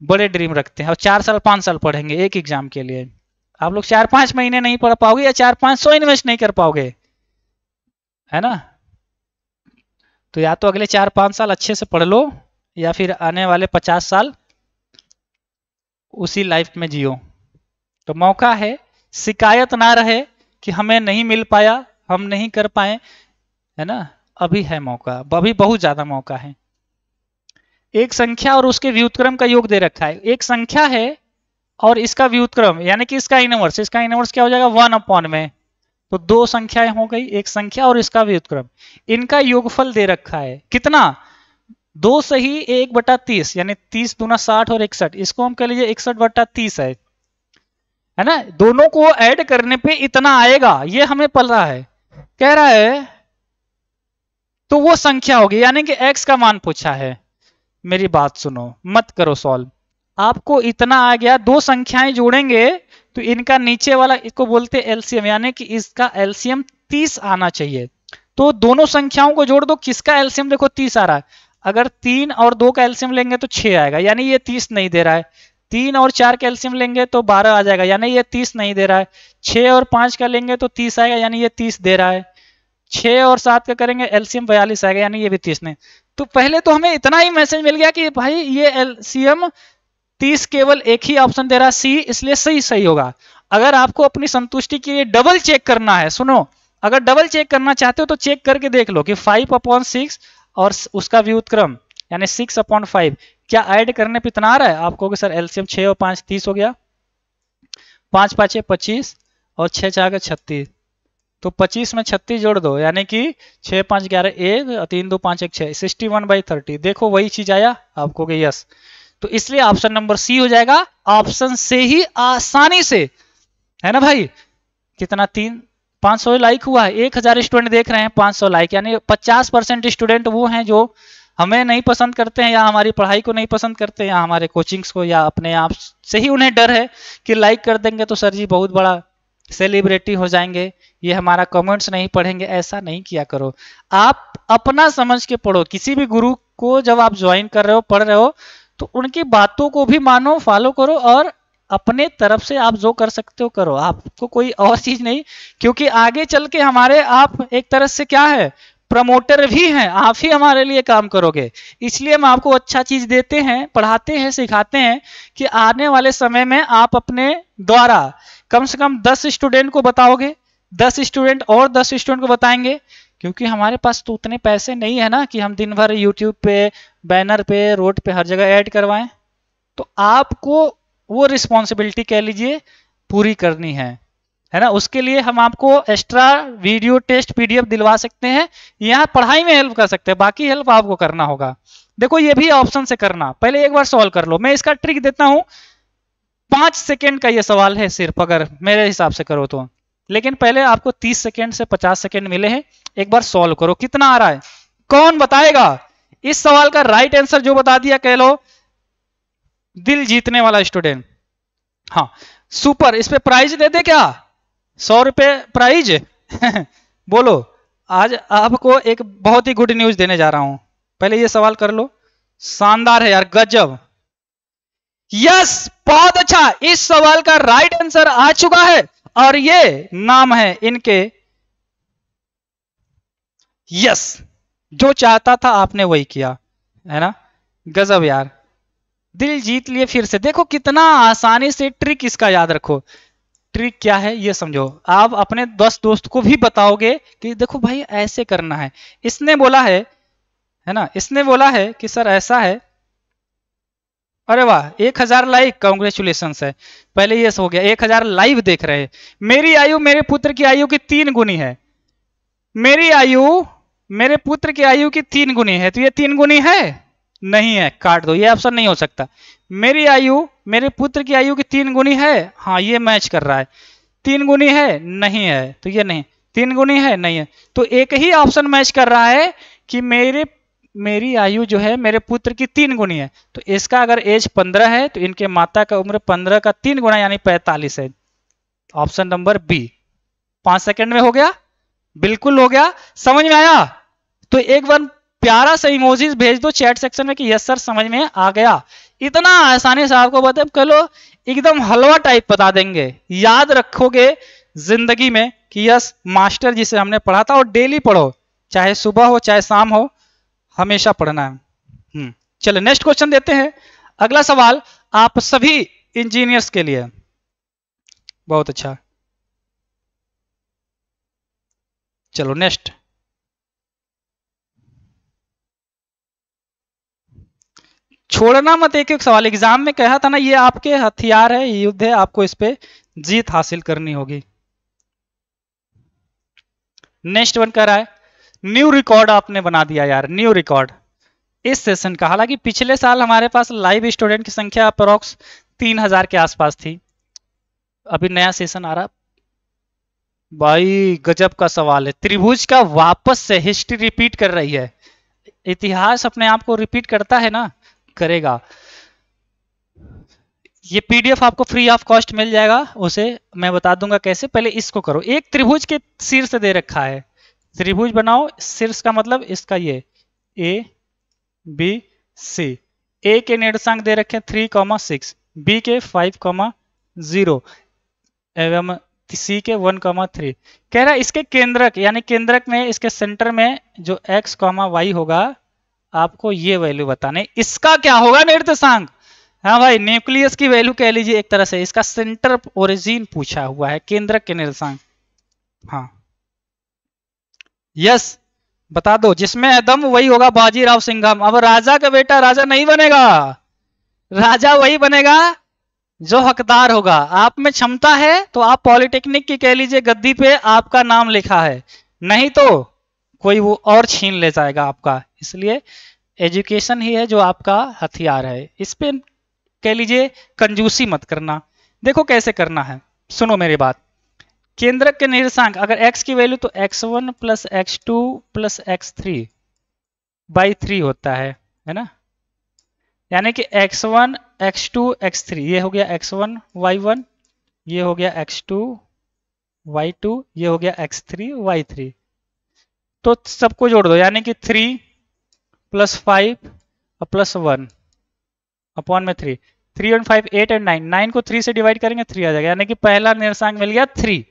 बड़े ड्रीम रखते हैं और चार साल पाँच साल पढ़ेंगे एक एग्जाम के लिए आप लोग चार पाँच महीने नहीं पढ़ पाओगे या चार पाँच सौ इन्वेस्ट नहीं कर पाओगे है ना तो या तो अगले चार पाँच साल अच्छे से पढ़ लो या फिर आने वाले पचास साल उसी लाइफ में जियो तो मौका है शिकायत ना रहे कि हमें नहीं मिल पाया हम नहीं कर पाए है ना अभी है मौका अभी बहुत ज्यादा मौका है एक संख्या और उसके व्युतक्रम का योग दे रखा है एक संख्या है और इसका व्युतक्रम यानी कि इसका इनवर्स इसका इनवर्स क्या हो जाएगा वन अपॉन में तो दो संख्याएं हो गई एक संख्या और इसका व्युतक्रम इनका योगफल दे रखा है कितना दो सही एक बटा तीस यानी तीस दूना साठ और इकसठ इसको हम कह लीजिए इकसठ बटा तीस है है ना दोनों को ऐड करने पे इतना आएगा ये हमें पल रहा है कह रहा है तो वो संख्या होगी यानी कि x का मान पूछा है मेरी बात सुनो मत करो सॉल्व आपको इतना आ गया दो संख्याएं जोड़ेंगे तो इनका नीचे वाला इसको बोलते एलसीएम यानी कि इसका एलसीएम 30 आना चाहिए तो दोनों संख्याओं को जोड़ दो किसका एलसीएम देखो 30 आ रहा है अगर तीन और दो का एलसीएम लेंगे तो छह आएगा यानी ये तीस नहीं दे रहा है तीन और चार कैल्शियम लेंगे तो बारह आ जाएगा यानी ये तीस नहीं दे रहा है छः और पाँच का लेंगे तो तीस आएगा यानी ये तीस दे रहा है छः और सात का करेंगे एल्शियम बयालीस आएगा यानी ये भी तीस नहीं तो पहले तो हमें इतना ही मैसेज मिल गया कि भाई ये एल्शियम तीस केवल एक ही ऑप्शन दे रहा है सी इसलिए सही सही होगा अगर आपको अपनी संतुष्टि के लिए डबल चेक करना है सुनो अगर डबल चेक करना चाहते हो तो चेक करके देख लो कि फाइव अपॉन सिक्स और उसका व्यूत्क्रम यानी सिक्स अपॉन फाइव क्या ऐड करने पे इतना आ रहा है आप कहोगे सर एलसीएम छः और पाँच तीस हो गया पाँच पाँच पच्चीस और छः चार छत्तीस तो पच्चीस में छत्तीस जोड़ दो यानी कि छः पाँच ग्यारह एक तीन दो पाँच एक छः सिक्सटी वन बाई थर्टी देखो वही चीज आया आपको कहोगे यस तो इसलिए ऑप्शन नंबर सी हो जाएगा ऑप्शन से ही आसानी से है ना भाई कितना तीन 500 लाइक हुआ है 1000 स्टूडेंट देख रहे हैं 500 लाइक यानी 50 परसेंट स्टूडेंट वो हैं जो हमें नहीं पसंद करते हैं या हमारी पढ़ाई को नहीं पसंद करते या हमारे कोचिंग्स को या अपने आप से ही उन्हें डर है कि लाइक कर देंगे तो सर जी बहुत बड़ा सेलिब्रिटी हो जाएंगे ये हमारा कमेंट्स नहीं पढ़ेंगे ऐसा नहीं किया करो आप अपना समझ के पढ़ो किसी भी गुरु को जब आप ज्वाइन कर रहे हो पढ़ रहे हो तो उनकी बातों को भी मानो फॉलो करो और अपने तरफ से आप जो कर सकते हो करो आपको कोई और चीज नहीं क्योंकि आगे चल के हमारे आप एक तरह से क्या है प्रमोटर भी हैं आप ही हमारे लिए काम करोगे इसलिए हम आपको अच्छा चीज देते हैं पढ़ाते हैं सिखाते हैं कि आने वाले समय में आप अपने द्वारा कम से कम दस स्टूडेंट को बताओगे दस स्टूडेंट और दस स्टूडेंट को बताएंगे क्योंकि हमारे पास तो उतने पैसे नहीं है ना कि हम दिन भर यूट्यूब पे बैनर पे रोड पे हर जगह ऐड करवाएं तो आपको वो रिस्पॉन्सिबिलिटी कह लीजिए पूरी करनी है है ना उसके लिए हम आपको एक्स्ट्रा वीडियो टेस्ट पीडीएफ दिलवा सकते हैं यहाँ पढ़ाई में हेल्प कर सकते हैं बाकी हेल्प आपको करना होगा देखो ये भी ऑप्शन से करना पहले एक बार सॉल्व कर लो मैं इसका ट्रिक देता हूं पांच सेकेंड का ये सवाल है सिर्फ अगर मेरे हिसाब से करो तो लेकिन पहले आपको तीस सेकेंड से पचास सेकेंड मिले हैं एक बार सॉल्व करो कितना आ रहा है कौन बताएगा इस सवाल का राइट आंसर जो बता दिया कह लो दिल जीतने वाला स्टूडेंट हाँ सुपर इस पे प्राइज दे दे क्या सौ रुपये प्राइज बोलो आज आपको एक बहुत ही गुड न्यूज देने जा रहा हूं पहले ये सवाल कर लो शानदार है यार गजब यस बहुत अच्छा इस सवाल का राइट आंसर आ चुका है और ये नाम है इनके यस जो चाहता था आपने वही किया है ना गजब यार दिल जीत लिए फिर से देखो कितना आसानी से ट्रिक इसका याद रखो ट्रिक क्या है ये समझो आप अपने दस दोस्त को भी बताओगे कि देखो भाई ऐसे करना है इसने बोला है है ना इसने बोला है कि सर ऐसा है अरे वाह एक हजार लाइक कॉन्ग्रेचुलेशन है पहले ये हो गया एक हजार लाइव देख रहे मेरी आयु मेरे पुत्र की आयु की तीन गुनी है मेरी आयु मेरे पुत्र की आयु की तीन गुनी है तो ये तीन गुनी है नहीं है काट दो ये ऑप्शन नहीं हो सकता मेरी आयु मेरे पुत्र की आयु की तीन गुनी है हाँ ये मैच कर रहा है तीन गुनी है नहीं है तो ये नहीं तीन गुनी है नहीं है तो एक ही ऑप्शन मैच कर रहा है कि मेरे मेरी आयु जो है मेरे पुत्र की तीन गुनी है तो इसका अगर एज पंद्रह है तो इनके माता का उम्र पंद्रह का तीन गुना यानी पैंतालीस है ऑप्शन नंबर बी पांच सेकंड में हो गया बिल्कुल हो गया समझ में आया तो एक बार प्यारा सा इमोजीज भेज दो चैट सेक्शन में कि यस सर समझ में आ गया इतना आसानी से आपको बता कह लो एकदम हलवा टाइप बता देंगे याद रखोगे जिंदगी में कि यस मास्टर जी से हमने पढ़ा था और डेली पढ़ो चाहे सुबह हो चाहे शाम हो हमेशा पढ़ना है चलो नेक्स्ट क्वेश्चन देते हैं अगला सवाल आप सभी इंजीनियर्स के लिए बहुत अच्छा चलो नेक्स्ट छोड़ना मत एक एक सवाल एग्जाम में कहा था ना ये आपके हथियार है युद्ध है आपको इस पे जीत हासिल करनी होगी नेक्स्ट वन कर रहा है न्यू रिकॉर्ड आपने बना दिया यार न्यू रिकॉर्ड इस सेशन का हालांकि पिछले साल हमारे पास लाइव स्टूडेंट की संख्या अप्रोक्स तीन हजार के आसपास थी अभी नया सेशन आ रहा भाई गजब का सवाल है त्रिभुज का वापस से हिस्ट्री रिपीट कर रही है इतिहास अपने आप को रिपीट करता है ना करेगा ये पीडीएफ आपको फ्री ऑफ कॉस्ट मिल जाएगा उसे मैं बता दूंगा कैसे पहले इसको करो एक त्रिभुज के शीर्ष दे रखा है त्रिभुज बनाओ शीर्ष का मतलब इसका ये ए बी सी ए के निर्देशांक दे रखे थ्री कॉमा सिक्स बी के फाइव कॉमा जीरो एवं सी के वन कॉमा थ्री कह रहा है इसके केंद्रक यानी केंद्रक में इसके सेंटर में जो एक्स कॉमा वाई होगा आपको ये वैल्यू बताने इसका क्या होगा निर्देशांक हाँ भाई न्यूक्लियस की वैल्यू कह लीजिए एक तरह से इसका सेंटर ओरिजिन पूछा हुआ है केंद्र के निर्देशांक हाँ यस बता दो जिसमें दम वही होगा बाजीराव सिंघम अब राजा का बेटा राजा नहीं बनेगा राजा वही बनेगा जो हकदार होगा आप में क्षमता है तो आप पॉलिटेक्निक की कह लीजिए गद्दी पे आपका नाम लिखा है नहीं तो कोई वो और छीन ले जाएगा आपका इसलिए एजुकेशन ही है जो आपका हथियार है इस पर कह लीजिए कंजूसी मत करना देखो कैसे करना है सुनो मेरी बात केंद्रक के निर्देशांक अगर x की वैल्यू तो x1 one plus x two plus x three होता है है ना यानी कि x1, one x two x three ये हो गया x1 वन वाई वन ये हो गया x2 टू वाई टू ये हो गया x3 थ्री वाई थ्री तो सबको जोड़ दो यानी कि थ्री प्लस फाइव और प्लस वन अपॉन में three three and five eight and nine nine को थ्री से डिवाइड करेंगे थ्री आ जाएगा यानी कि पहला निर्सांग मिल गया थ्री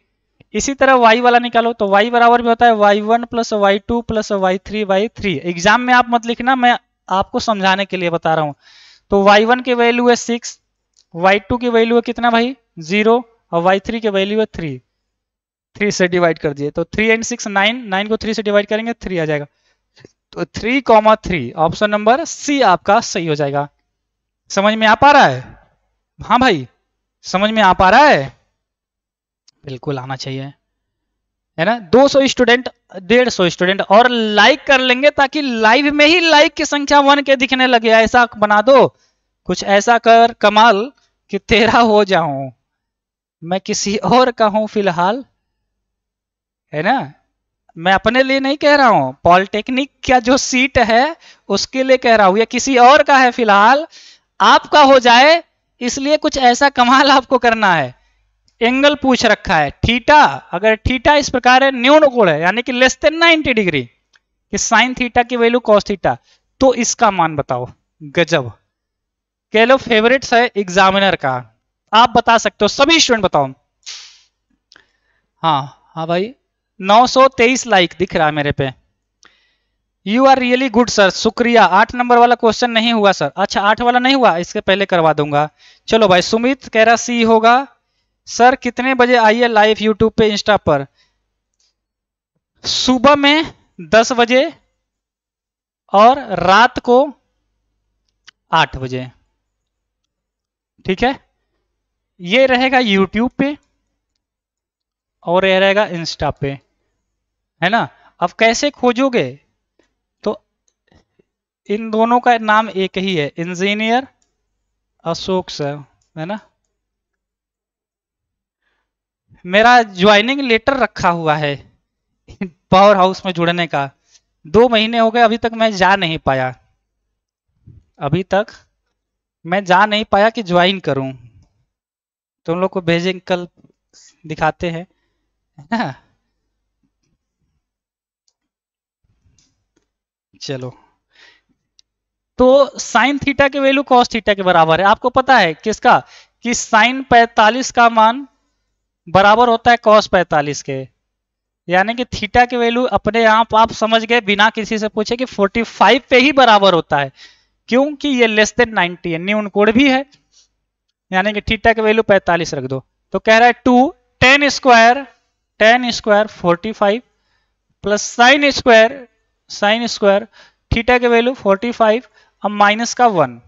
इसी तरह y वाला निकालो तो y बराबर भी होता है y one plus Y two plus y three by three exam में आप मत लिखना मैं आपको समझाने के लिए बता रहा हूं तो वाई वन की वैल्यू है सिक्स वाई टू की वैल्यू है कितना भाई जीरो और वाई थ्री की वैल्यू है थ्री थ्री से डिवाइड कर दिए तो three and six nine nine को थ्री से डिवाइड करेंगे थ्री आ जाएगा तो three comma three option number C आपका सही हो जाएगा समझ में आ पा रहा है हाँ भाई समझ में आ पा रहा है बिल्कुल आना चाहिए है ना 200 स्टूडेंट 150 स्टूडेंट और लाइक कर लेंगे ताकि लाइव में ही लाइक की संख्या वन के दिखने लगे ऐसा बना दो कुछ ऐसा कर कमाल कि तेरा हो जाऊं मैं किसी और का हूं फिलहाल है ना मैं अपने लिए नहीं कह रहा हूं पॉलिटेक्निक का जो सीट है उसके लिए कह रहा हूं या किसी और का है फिलहाल आपका हो जाए इसलिए कुछ ऐसा कमाल आपको करना है एंगल पूछ रखा है थीटा अगर थीटा इस प्रकार है न्यून कोण है यानी कि लेस देन 90 डिग्री कि साइन थीटा की वैल्यू कॉस थीटा तो इसका मान बताओ गजब कह लो फेवरेट है एग्जामिनर का आप बता सकते हो सभी स्टूडेंट बताओ हाँ हाँ भाई 923 लाइक दिख रहा है मेरे पे you are really good sir शुक्रिया आठ नंबर वाला क्वेश्चन नहीं हुआ सर अच्छा आठ वाला नहीं हुआ इसके पहले करवा दूंगा चलो भाई सुमित कह रहा सी होगा सर कितने बजे आइए लाइव यूट्यूब पे इंस्टा पर सुबह में दस बजे और रात को आठ बजे ठीक है ये रहेगा यूट्यूब पे और ये रहेगा इंस्टा पे है ना अब कैसे खोजोगे तो इन दोनों का नाम एक ही है इंजीनियर अशोक सर है ना मेरा ज्वाइनिंग लेटर रखा हुआ है पावर हाउस में जुड़ने का दो महीने हो गए अभी तक मैं जा नहीं पाया अभी तक मैं जा नहीं पाया कि ज्वाइन करूं तुम तो लोग को भेजेंगे कल दिखाते हैं है ना चलो तो साइन थीटा की वैल्यू कॉस थीटा के बराबर है आपको पता है किसका कि साइन 45 का मान बराबर होता है कॉस 45 के यानी कि थीटा की वैल्यू अपने आप आप समझ गए बिना किसी से पूछे कि 45 पे ही बराबर होता है क्योंकि ये लेस देन 90 है न्यून कोड भी है यानी कि थीटा की वैल्यू 45 रख दो तो कह रहा है two ten square ten square forty five plus sine square sine square theta के वैल्यू 45 अब माइनस का वन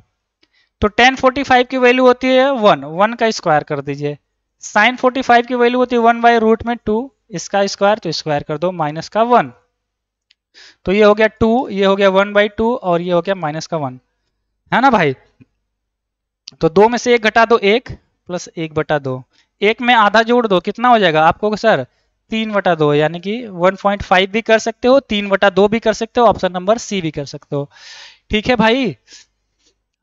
तो टेन 45 की वैल्यू होती है वन वन का स्क्वायर कर दीजिए साइन 45 की वैल्यू होती है वन बाई रूट में टू इसका स्क्वायर तो स्क्वायर कर दो माइनस का वन तो ये हो गया टू ये हो गया वन बाई टू और ये हो गया माइनस का वन है ना भाई तो दो में से एक घटा दो एक प्लस एक बटा दो एक में आधा जोड़ दो कितना हो जाएगा आपको सर तीन वटा दो यानी कि 1.5 भी कर सकते हो तीन वटा दो भी कर सकते हो ऑप्शन नंबर सी भी कर सकते हो ठीक है भाई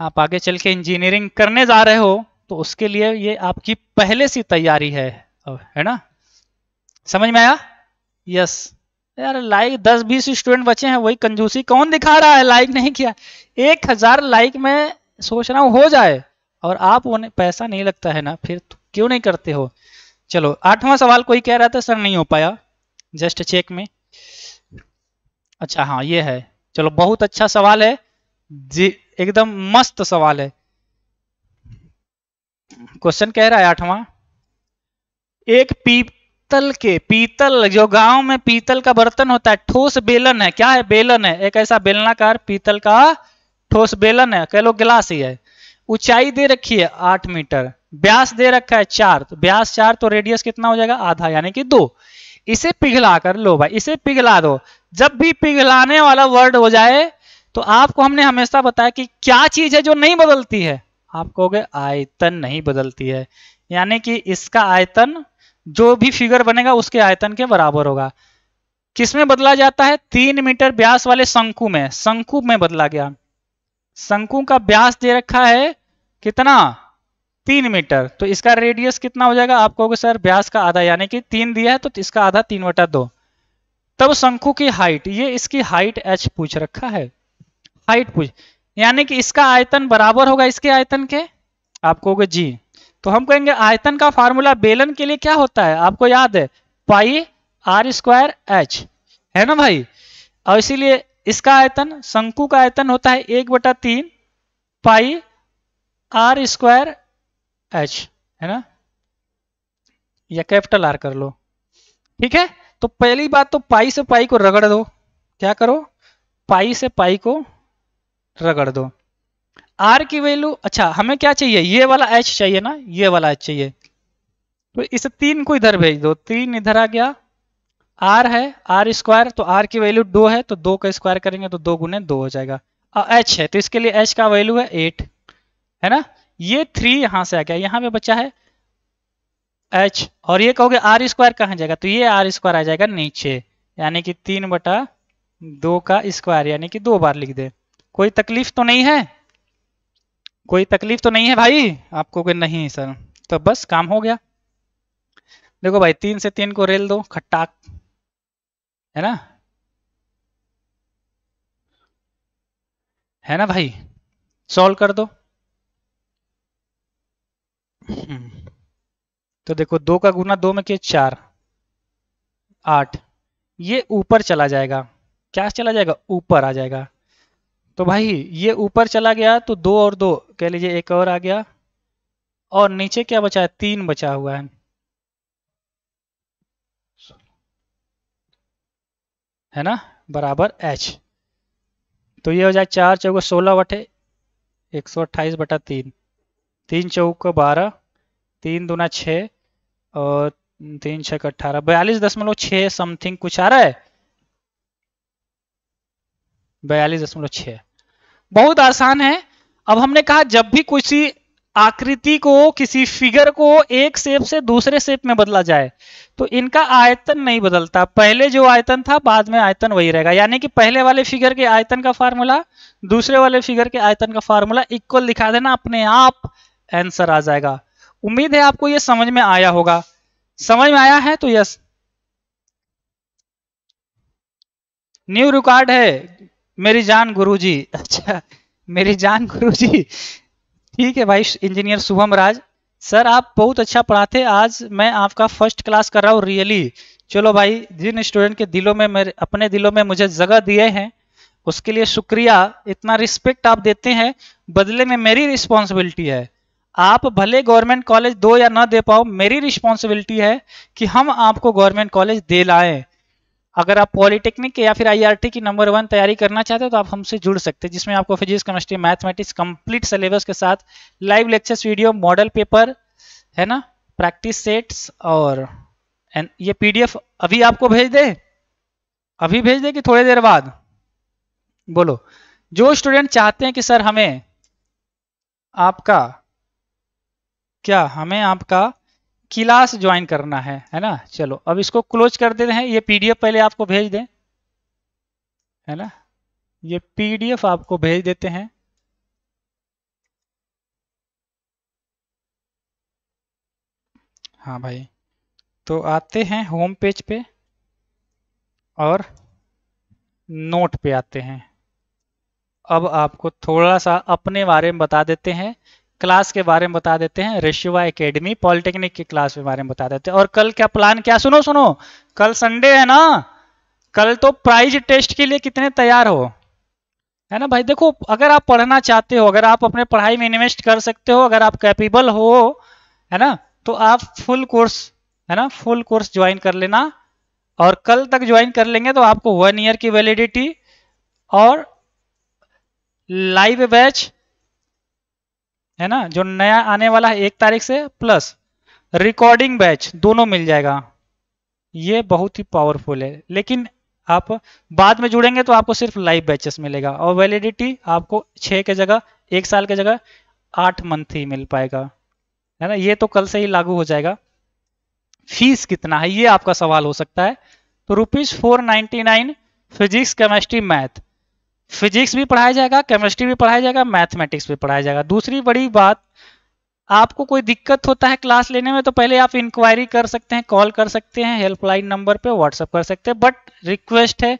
आप आगे चल के इंजीनियरिंग करने जा रहे हो तो उसके लिए ये आपकी पहले सी तैयारी है है ना समझ में आया यस यार लाइक दस बीस स्टूडेंट बचे हैं वही कंजूसी कौन दिखा रहा है लाइक नहीं किया एक हजार लाइक में सोच रहा हूँ हो जाए और आप उन्हें पैसा नहीं लगता है ना फिर तो क्यों नहीं करते हो चलो आठवां सवाल कोई कह रहा था सर नहीं हो पाया जस्ट चेक में अच्छा हाँ ये है चलो बहुत अच्छा सवाल है जी एकदम मस्त सवाल है क्वेश्चन कह रहा है आठवां एक पीतल के पीतल जो गांव में पीतल का बर्तन होता है ठोस बेलन है क्या है बेलन है एक ऐसा बेलनाकार पीतल का ठोस बेलन है कह लो गिलास ही है ऊंचाई दे रखी है आठ मीटर ब्यास दे रखा है चार तो ब्यास चार तो रेडियस कितना हो जाएगा आधा यानी कि दो इसे पिघला कर लो भाई इसे पिघला दो जब भी पिघलाने वाला वर्ड हो जाए तो आपको हमने हमेशा बताया कि क्या चीज है जो नहीं बदलती है आप कहोगे आयतन नहीं बदलती है यानी कि इसका आयतन जो भी फिगर बनेगा उसके आयतन के बराबर होगा किसमें बदला जाता है तीन मीटर ब्यास वाले शंकु में शंकु में बदला गया शंकु का ब्यास दे रखा है कितना तीन मीटर तो इसका रेडियस कितना हो जाएगा आप कहोगे सर ब्यास का आधा यानी कि तीन दिया है तो इसका आधा तीन बटा दो तब शंकु की हाइट ये इसकी हाइट एच पूछ रखा है हाइट पूछ यानी कि इसका आयतन बराबर होगा इसके आयतन के आप कहोगे जी तो हम कहेंगे आयतन का फार्मूला बेलन के लिए क्या होता है आपको याद है पाई आर स्क्वायर एच है ना भाई और इसीलिए इसका आयतन शंकु का आयतन होता है एक बटा तीन पाई आर स्क्वायर एच है ना या कैपिटल आर कर लो ठीक है तो पहली बात तो पाई से पाई को रगड़ दो क्या करो पाई से पाई को रगड़ दो आर की वैल्यू अच्छा हमें क्या चाहिए ये वाला एच चाहिए ना ये वाला एच चाहिए तो इस तीन को इधर भेज दो तीन इधर आ गया आर है आर स्क्वायर तो आर की वैल्यू दो है तो दो का स्क्वायर करेंगे तो दो गुने दो हो जाएगा एच है तो इसके लिए एच का वैल्यू है एट है ना ये थ्री यहां से आ गया यहां पे बचा है एच और ये कहोगे आर स्क्वायर कहा जाएगा तो ये आर स्क्वायर आ जाएगा नीचे यानी कि तीन बटा दो का स्क्वायर यानी कि दो बार लिख दे कोई तकलीफ तो नहीं है कोई तकलीफ तो नहीं है भाई आपको कोई नहीं सर तो बस काम हो गया देखो भाई तीन से तीन को रेल दो खट्टाक है ना है ना भाई सॉल्व कर दो हम्म। तो देखो दो का गुना दो में किया चार आठ ये ऊपर चला जाएगा क्या चला जाएगा ऊपर आ जाएगा तो भाई ये ऊपर चला गया तो दो और दो कह लीजिए एक और आ गया और नीचे क्या बचा है तीन बचा हुआ है है ना बराबर एच तो ये हो जाए चार चौक सोलह बटे एक सौ अट्ठाईस बटा तीन तीन चौक बारह तीन दूना छ और तीन छ अठारह बयालीस दशमलव छ समथिंग कुछ आ रहा है बयालीस दशमलव छ बहुत आसान है अब हमने कहा जब भी किसी आकृति को किसी फिगर को एक शेप से दूसरे शेप में बदला जाए तो इनका आयतन नहीं बदलता पहले जो आयतन था बाद में आयतन वही रहेगा यानी कि पहले वाले फिगर के आयतन का फार्मूला दूसरे वाले फिगर के आयतन का फार्मूला इक्वल दिखा देना अपने आप आंसर आ जाएगा उम्मीद है आपको ये समझ में आया होगा समझ में आया है तो यस न्यू रिकॉर्ड है मेरी जान गुरुजी अच्छा मेरी जान गुरुजी ठीक है भाई इंजीनियर शुभम राज सर आप बहुत अच्छा पढ़ाते आज मैं आपका फर्स्ट क्लास कर रहा हूँ रियली चलो भाई जिन स्टूडेंट के दिलों में मेरे अपने दिलों में मुझे जगह दिए हैं उसके लिए शुक्रिया इतना रिस्पेक्ट आप देते हैं बदले में मेरी रिस्पॉन्सिबिलिटी है आप भले गवर्नमेंट कॉलेज दो या ना दे पाओ मेरी रिस्पॉन्सिबिलिटी है कि हम आपको गवर्नमेंट कॉलेज दे लाए अगर आप पॉलिटेक्निक या फिर आईआरटी e की नंबर वन तैयारी करना चाहते हो तो आप हमसे जुड़ सकते हैं जिसमें आपको physics chemistry mathematics complete syllabus के साथ live lectures video model paper है ना प्रैक्टिस सेट्स और ये पीडीएफ अभी आपको भेज दे अभी भेज दे कि थोड़ी देर बाद बोलो जो स्टूडेंट चाहते हैं कि सर हमें आपका क्या हमें आपका क्लास ज्वाइन करना है है ना चलो अब इसको क्लोज कर देते हैं ये पीडीएफ पहले आपको भेज दें है ना ये पीडीएफ आपको भेज देते हैं हाँ भाई तो आते हैं होम पेज पे और नोट पे आते हैं अब आपको थोड़ा सा अपने बारे में बता देते हैं क्लास के बारे में बता देते हैं रेशिवा एकेडमी पॉलिटेक्निक के क्लास के बारे में बता देते हैं और कल क्या प्लान क्या सुनो सुनो कल संडे है ना कल तो प्राइज टेस्ट के लिए कितने तैयार हो है ना भाई देखो अगर आप पढ़ना चाहते हो अगर आप अपने पढ़ाई में इन्वेस्ट कर सकते हो अगर आप कैपेबल हो है ना तो आप फुल कोर्स है ना फुल कोर्स ज्वाइन कर लेना और कल तक ज्वाइन कर लेंगे तो आपको वन ईयर की वैलिडिटी और लाइव बैच है ना जो नया आने वाला है एक तारीख से प्लस रिकॉर्डिंग बैच दोनों मिल जाएगा ये बहुत ही पावरफुल है लेकिन आप बाद में जुड़ेंगे तो आपको सिर्फ लाइव बैचेस मिलेगा और वैलिडिटी आपको छः के जगह एक साल के जगह आठ मंथ ही मिल पाएगा है ना ये तो कल से ही लागू हो जाएगा फीस कितना है ये आपका सवाल हो सकता है तो rupees four ninety nine physics chemistry math physics भी पढ़ाया जाएगा केमिस्ट्री भी पढ़ाया जाएगा मैथमेटिक्स भी पढ़ाया जाएगा दूसरी बड़ी बात आपको कोई दिक्कत होता है क्लास लेने में तो पहले आप इंक्वायरी कर सकते हैं कॉल कर सकते हैं हेल्पलाइन नंबर पे व्हाट्सअप कर सकते हैं बट रिक्वेस्ट है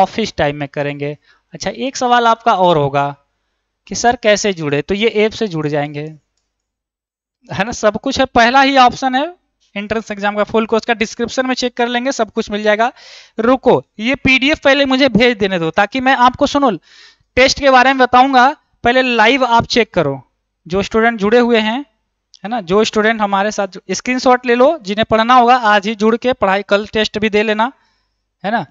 ऑफिस टाइम में करेंगे अच्छा एक सवाल आपका और होगा कि सर कैसे जुड़े तो ये ऐप से जुड़ जाएंगे है ना सब कुछ है पहला ही ऑप्शन है एंट्रेंस एग्जाम का फुल कोर्स का डिस्क्रिप्शन में चेक कर लेंगे सब कुछ मिल जाएगा रुको ये पीडीएफ पहले मुझे भेज देने दो ताकि मैं आपको सुनो टेस्ट के बारे में बताऊंगा पहले लाइव आप चेक करो जो स्टूडेंट जुड़े हुए हैं है ना जो स्टूडेंट हमारे साथ स्क्रीन ले लो जिन्हें पढ़ना होगा आज ही जुड़ के पढ़ाई कल टेस्ट भी दे लेना है ना